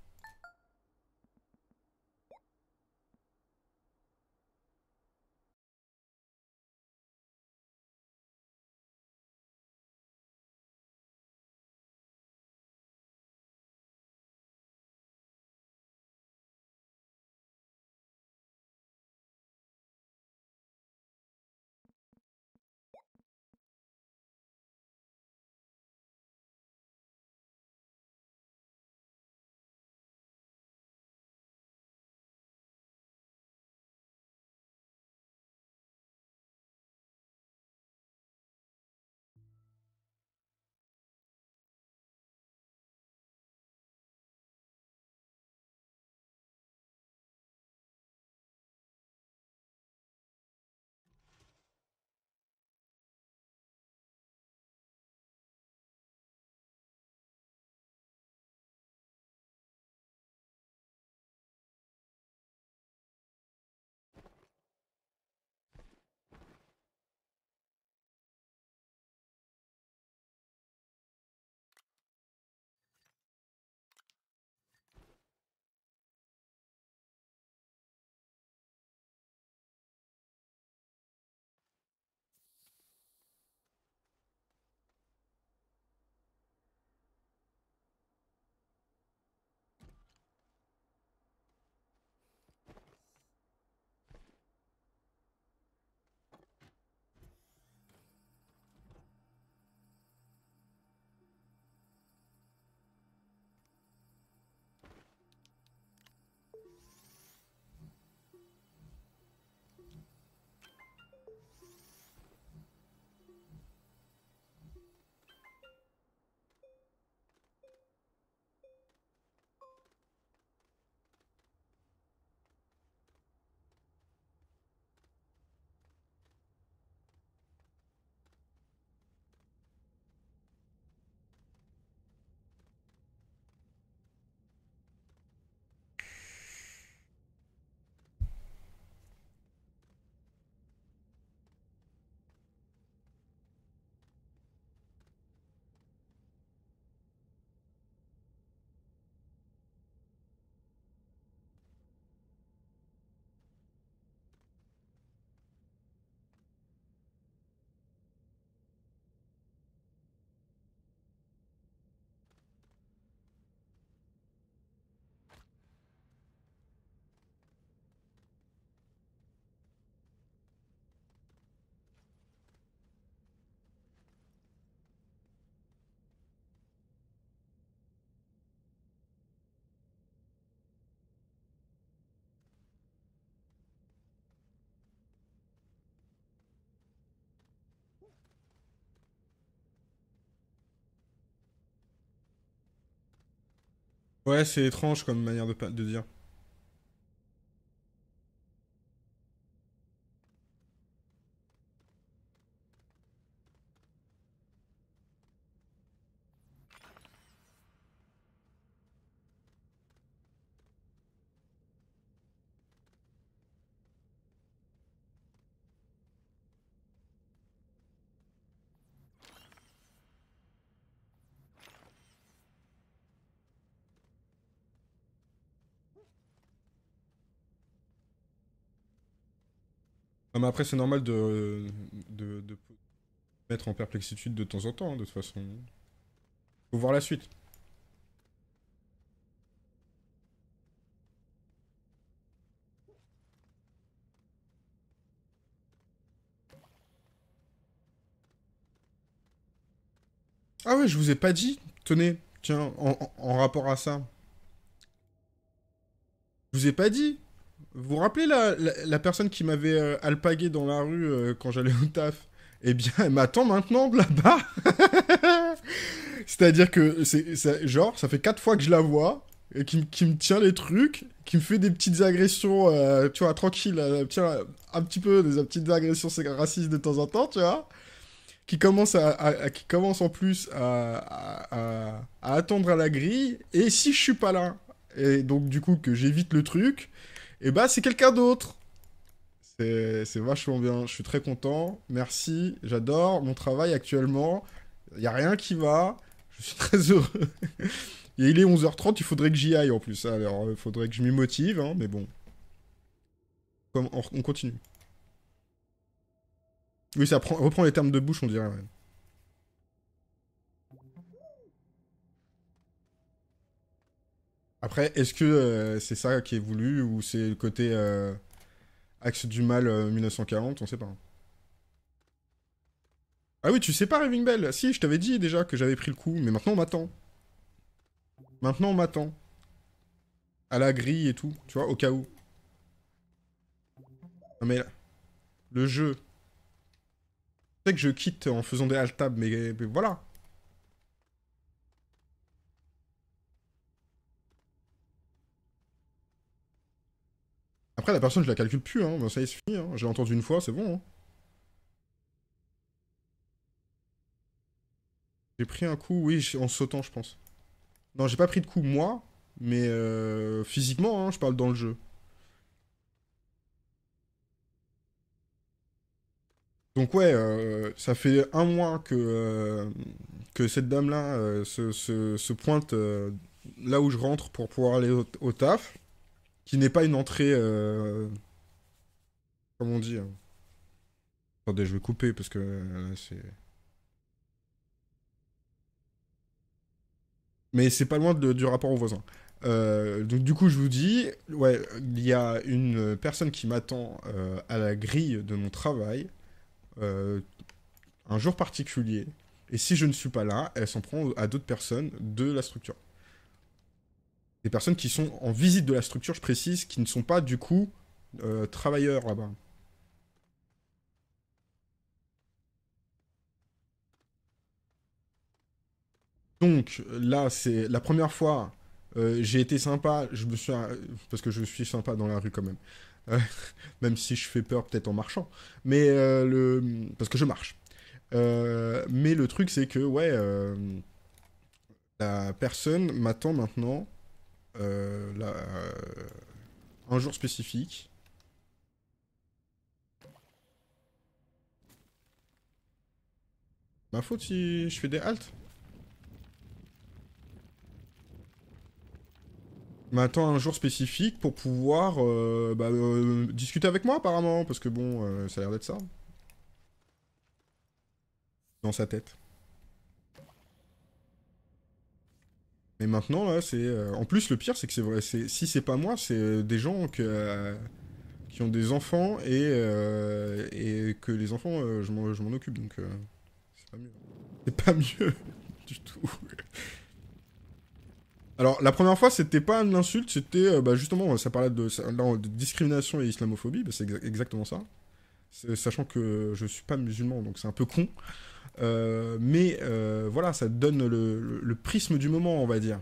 Speaker 1: Ouais, c'est étrange comme manière de, de dire. Ah, mais après, c'est normal de, de, mettre en perplexité de temps en temps, hein, de toute façon. Faut voir la suite. Ah ouais, je vous ai pas dit. Tenez, tiens, en rapport à ça. Je vous ai pas dit vous vous rappelez la, la, personne qui m'avait euh, alpagué dans la rue euh, quand j'allais au taf Eh bien, elle m'attend maintenant là-bas C'est-à-dire que, c'est, genre, ça fait quatre fois que je la vois, et qui, me tient les trucs, qui me fait des petites agressions, euh, tu vois, tranquille, un petit peu des petites agressions racistes de temps en temps, tu vois qui commence, qui commence en plus à, attendre à la grille, et si je suis pas là, et donc du coup que j'évite le truc, et eh bah ben, c'est quelqu'un d'autre. C'est vachement bien, je suis très content. Merci, j'adore mon travail actuellement. Il n'y a rien qui va. Je suis très heureux. et il est 11h30, il faudrait que j'y aille en plus. Alors, il euh, faudrait que je m'y motive, hein, mais bon. on, continue. Oui, ça reprend les termes de bouche, on dirait. même. Après, est-ce que euh, c'est ça qui est voulu ou c'est le côté euh, Axe du Mal 1940 euh, On sait pas. Ah oui, tu sais pas Raving Bell Si, je t'avais dit déjà que j'avais pris le coup, mais maintenant on m'attend. Maintenant on m'attend. À la grille et tout, tu vois, au cas où. Non mais le jeu. Tu sais que je quitte en faisant des alt mais voilà. la personne, je la calcule plus, hein. ben, ça y est, c'est fini, hein. J'ai entendu une fois, c'est bon, hein. J'ai pris un coup, oui, en sautant, je pense. Non, j'ai pas pris de coup, moi, mais euh, physiquement, hein, je parle dans le jeu. Donc ouais, euh, ça fait un mois que, euh, que cette dame-là se, pointe là où je rentre pour pouvoir aller au taf qui n'est pas une entrée. Euh, comme on dit hein. Attendez, je vais couper parce que euh, c'est. Mais c'est pas loin du rapport au voisin. Euh, donc du coup, je vous dis, ouais, il y a une personne qui m'attend à la grille de mon travail un jour particulier. Et si je ne suis pas là, elle s'en prend à d'autres personnes de la structure des personnes qui sont en visite de la structure, je précise, qui ne sont pas du coup euh, travailleurs là-bas. Donc là, c'est la première fois, euh, j'ai été sympa, je me suis... Euh, parce que je suis sympa dans la rue quand même. même si je fais peur peut-être en marchant, mais le... parce que je marche. mais le truc c'est que ouais, la personne m'attend maintenant euh, euh, un jour spécifique. Ma faute si je fais des haltes M'attends un jour spécifique pour pouvoir euh, bah, discuter avec moi apparemment, parce que bon, ça a l'air d'être ça. Dans sa tête. Mais maintenant, là, c'est. Euh, en plus, le pire, c'est que c'est vrai. Si c'est pas moi, c'est euh, des gens euh, qui ont des enfants et, que les enfants, je m'en occupe. Donc, c'est pas mieux. C'est pas mieux du tout. Alors, la première fois, c'était pas une insulte, c'était bah, justement, ça parlait de, discrimination et islamophobie, bah, c'est exactement ça. Sachant que je suis pas musulman, donc c'est un peu con. Euh, mais euh, voilà, ça donne le, prisme du moment, on va dire.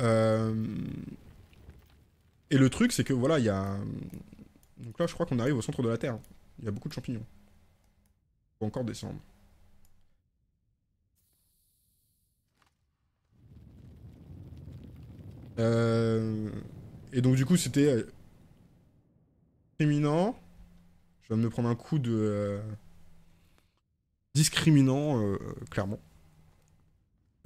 Speaker 1: Euh, et le truc, c'est que voilà, il y a. Donc là, je crois qu'on arrive au centre de la Terre. Il y a beaucoup de champignons. Faut encore descendre. Et donc du coup c'était... Éminent. Je vais me prendre un coup de discriminant, euh, clairement.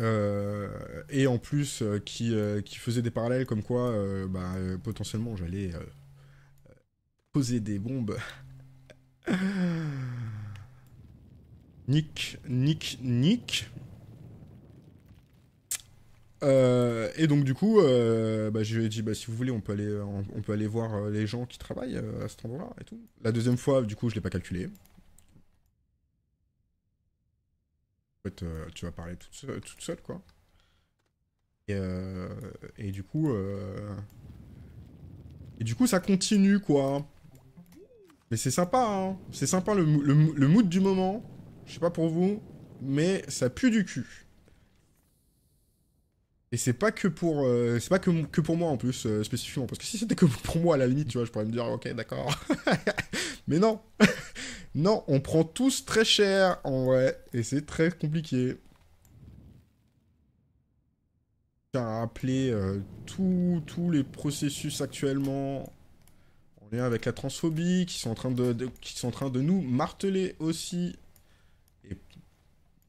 Speaker 1: Euh, et en plus, euh, qui, faisait des parallèles comme quoi bah, potentiellement j'allais poser des bombes. nick, nick, nick. et donc du coup, bah, je dit, bah, si vous voulez, on peut aller, on, peut aller voir les gens qui travaillent à cet endroit-là et tout. La deuxième fois, du coup, je l'ai pas calculé. En fait, euh, tu vas parler toute, seule, quoi. Euh, et, du coup, euh, et du coup, ça continue, quoi. Mais c'est sympa, hein. C'est sympa le, mood du moment. Je sais pas pour vous, mais ça pue du cul. Et c'est pas que pour, c'est pas que, que, pour moi en plus spécifiquement, parce que si c'était que pour moi à la limite, tu vois, je pourrais me dire ok d'accord. mais non, Non, on prend tous très cher, en vrai. Et c'est très compliqué. J'ai appelé euh, tous les processus actuellement en lien avec la transphobie qui sont en train de, qui sont en train de nous marteler aussi. Et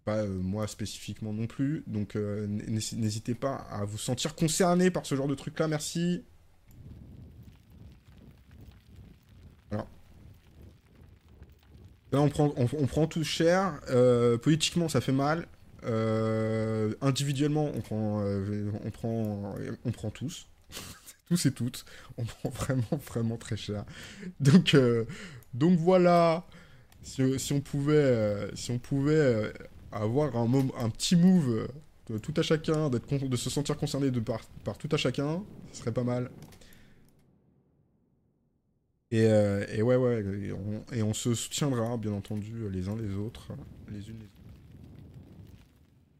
Speaker 1: pas euh, moi spécifiquement non plus. Donc euh, n'hésitez pas à vous sentir concerné par ce genre de truc-là. Merci. Là, on prend, on, prend tout cher. Euh, politiquement, ça fait mal. Euh, individuellement, on prend, euh, on prend, on prend tous, tous et toutes. On prend vraiment, vraiment très cher. Donc, donc voilà. Si, on pouvait, si on pouvait avoir un, un petit move de tout à chacun, de se sentir concerné de par, par tout à chacun, ce serait pas mal. Euh, et, ouais, ouais, et on, se soutiendra, bien entendu, les uns les autres, les unes les autres.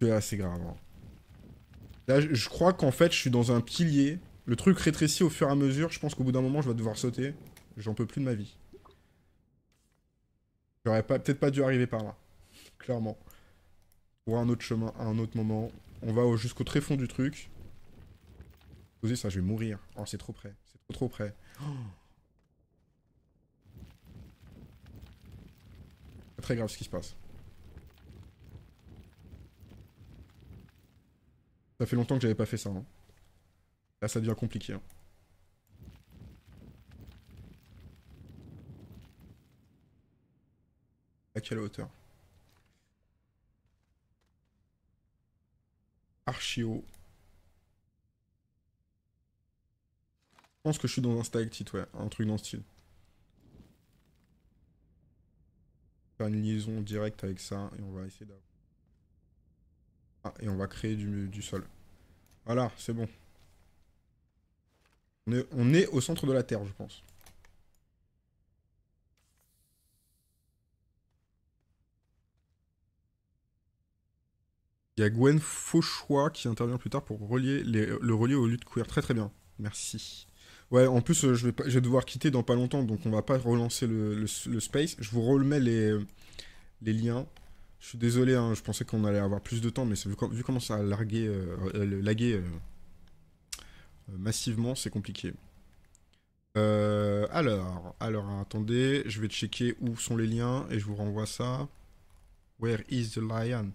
Speaker 1: C'est assez grave. Hein. Là, je, crois qu'en fait, je suis dans un pilier. Le truc rétrécit au fur et à mesure. Je pense qu'au bout d'un moment, je vais devoir sauter. J'en peux plus de ma vie. J'aurais peut-être pas dû arriver par là. Clairement. Ou un autre chemin à un autre moment. On va jusqu'au très fond du truc. Posez ça, je vais mourir. Oh, c'est trop près. C'est trop trop près. Oh. grave ce qui se passe. Ça fait longtemps que j'avais pas fait ça. Hein. Là, ça devient compliqué. Hein. À quelle hauteur Archio. Je pense que je suis dans un style ouais, un truc dans ce style. une liaison directe avec ça et on va essayer d'avoir... Ah, et on va créer du, du sol. Voilà, c'est bon. On est, au centre de la Terre, je pense. Il y a Gwen Fauchois qui intervient plus tard pour relier le relier lieu de queer. Très très bien. Merci. Ouais, en plus, euh, je vais, devoir quitter dans pas longtemps, donc on va pas relancer le, space. Je vous remets les, liens. Je suis désolé, hein, je pensais qu'on allait avoir plus de temps, mais vu, comment ça a largué, euh, euh, lagué massivement, c'est compliqué. alors, alors, attendez, je vais checker où sont les liens et je vous renvoie ça. Where is the lion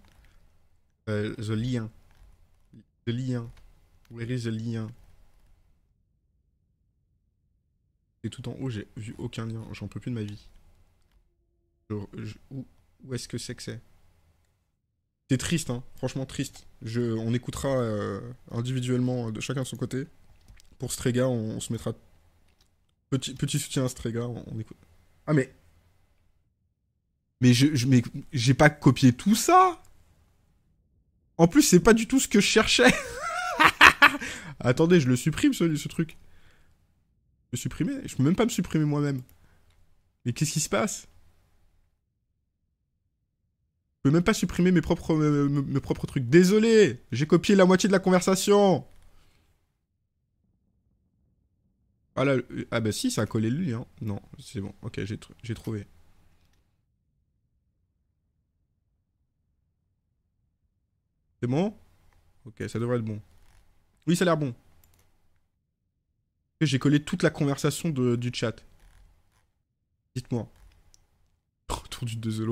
Speaker 1: The lien. The lien. Where is the lien Et tout en haut, j'ai vu aucun lien. J'en peux plus de ma vie. où, est-ce que c'est que c'est C'est triste, hein. Franchement, triste. Je, on écoutera euh, individuellement euh, de chacun son côté. Pour Strega, on, se mettra... Petit, soutien à Strega, on, écoute... Ah mais... Mais je, mais j'ai pas copié tout ça en plus, c'est pas du tout ce que je cherchais. Attendez, je le supprime ce truc supprimer Je peux même pas me supprimer moi-même. Mais qu'est-ce qui se passe je peux même pas supprimer mes propres, euh, mes, propres trucs. Désolé, j'ai copié la moitié de la conversation. Ah là, euh, ah bah si, ça a collé lui. lien. Non, c'est bon, ok, j'ai trouvé. C'est bon Ok, ça devrait être bon. Oui, ça a l'air bon j'ai collé toute la conversation du chat. Dites-moi. Retour du 2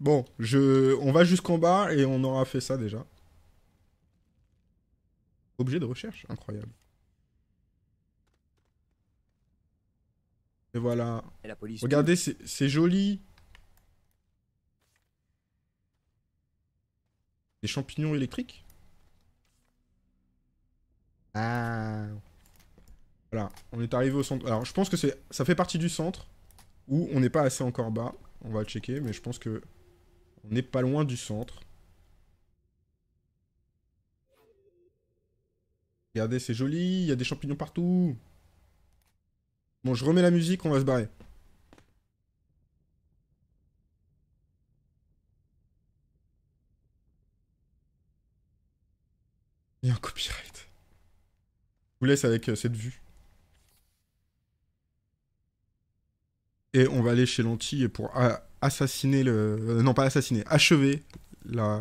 Speaker 1: bon, je, on va jusqu'en bas et on aura fait ça déjà. Objet de recherche, incroyable. Et voilà. la police Regardez, c'est joli. Des champignons électriques ah. Voilà, on est arrivé au centre. Alors, je pense que c'est, ça fait partie du centre où on n'est pas assez encore bas. On va checker, mais je pense que on n'est pas loin du centre. Regardez, c'est joli, il y a des champignons partout. Bon, je remets la musique, on va se barrer. Il y a un copier vous laisse avec euh, cette vue. Et on va aller chez Lanty pour assassiner le... Euh, non, pas assassiner, achever la...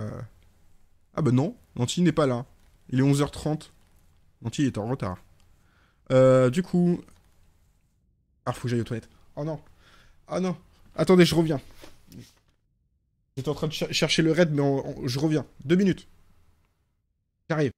Speaker 1: Ah ben non, l'anti n'est pas là. Il est 11h30. L'anti est en retard. Euh, du coup... Ah, faut que j'aille aux toilettes. Oh non. Ah non. Attendez, je reviens. J'étais en train de chercher le raid, mais je reviens. Deux minutes. J'arrive.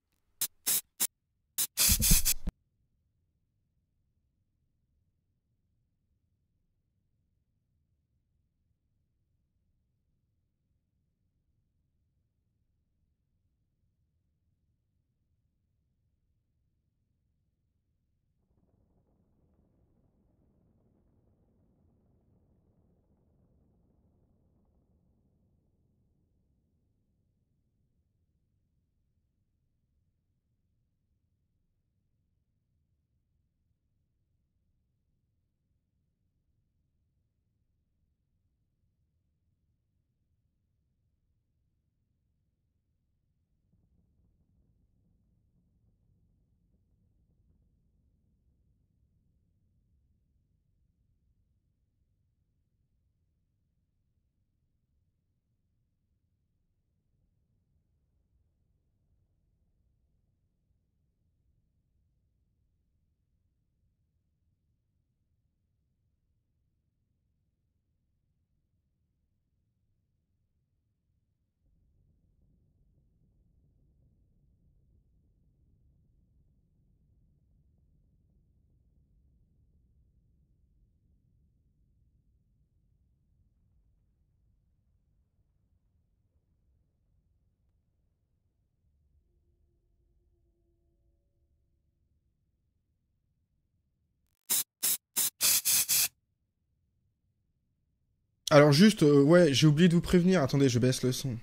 Speaker 1: Alors juste, euh, ouais, j'ai oublié de vous prévenir. Attendez, je baisse le son.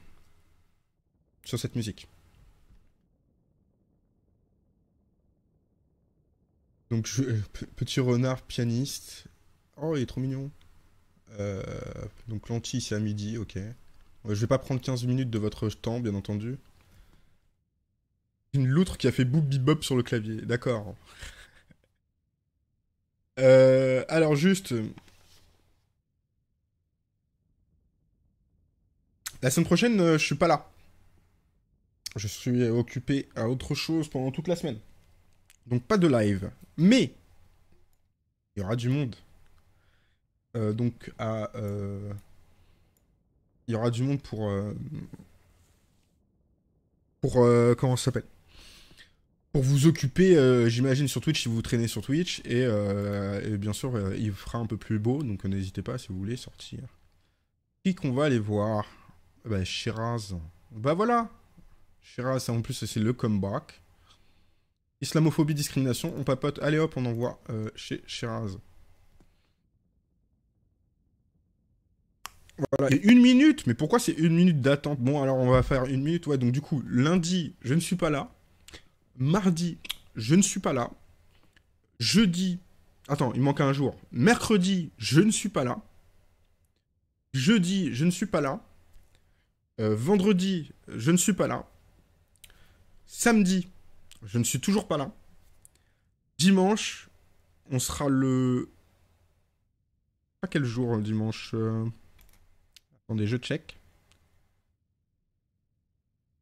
Speaker 1: Sur cette musique. Donc, euh, petit renard pianiste. Oh, il est trop mignon. Euh, donc, l'anti, c'est à midi, ok. je vais pas prendre 15 minutes de votre temps, bien entendu. Une loutre qui a fait boop sur le clavier, d'accord. alors, juste, La semaine prochaine, euh, je suis pas là. Je suis occupé à autre chose pendant toute la semaine. Donc pas de live. Mais il y aura du monde. Euh, donc à euh, il y aura du monde pour pour comment ça s'appelle pour vous occuper, j'imagine, sur Twitch si vous traînez sur Twitch. Et, bien sûr, il fera un peu plus beau, donc n'hésitez pas si vous voulez sortir. Qui qu'on va aller voir bah, Shiraz. Bah voilà. Shiraz, en plus, c'est le comeback. Islamophobie, discrimination, on papote. Allez hop, on envoie euh, chez Shiraz. Voilà, et une minute Mais pourquoi c'est une minute d'attente Bon, alors on va faire une minute, ouais, donc du coup, lundi, je ne suis pas là. Mardi, je ne suis pas là. Jeudi, attends, il manque un jour. Mercredi, je ne suis pas là. Jeudi, je ne suis pas là. Euh, vendredi, je ne suis pas là. Samedi, je ne suis toujours pas là. Dimanche, on sera le. Pas quel jour le dimanche euh, Attendez, je check.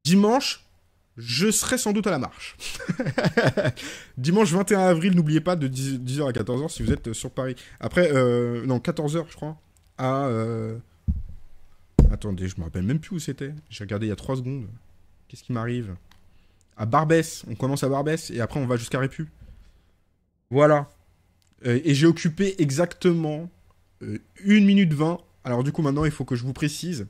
Speaker 1: Dimanche, je serai sans doute à la marche. Dimanche 21 avril, n'oubliez pas de 10, h à 14h si vous êtes sur Paris. Après, euh, non, 14h, je crois, à, Attendez, je me rappelle même plus où c'était. J'ai regardé il y a 3 secondes. Qu'est-ce qui m'arrive À Barbès. On commence à Barbès et après on va jusqu'à Répu. Voilà. Euh, et j'ai occupé exactement 1 euh, minute 20. Alors du coup maintenant il faut que je vous précise.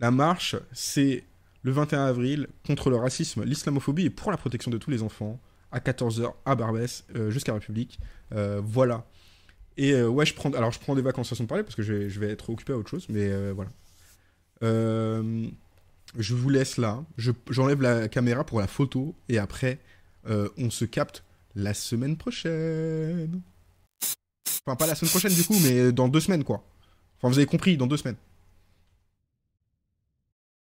Speaker 1: La marche, c'est le 21 avril contre le racisme, l'islamophobie et pour la protection de tous les enfants à 14h à Barbès euh, jusqu'à République. voilà. Et ouais, je prends, alors je prends des vacances sans parler parce que je vais, être occupé à autre chose, mais voilà. Euh, je vous laisse là. J'enlève la caméra pour la photo et après, euh, on se capte la semaine prochaine. Enfin, pas la semaine prochaine du coup, mais euh, dans deux semaines quoi. Enfin, vous avez compris, dans deux semaines.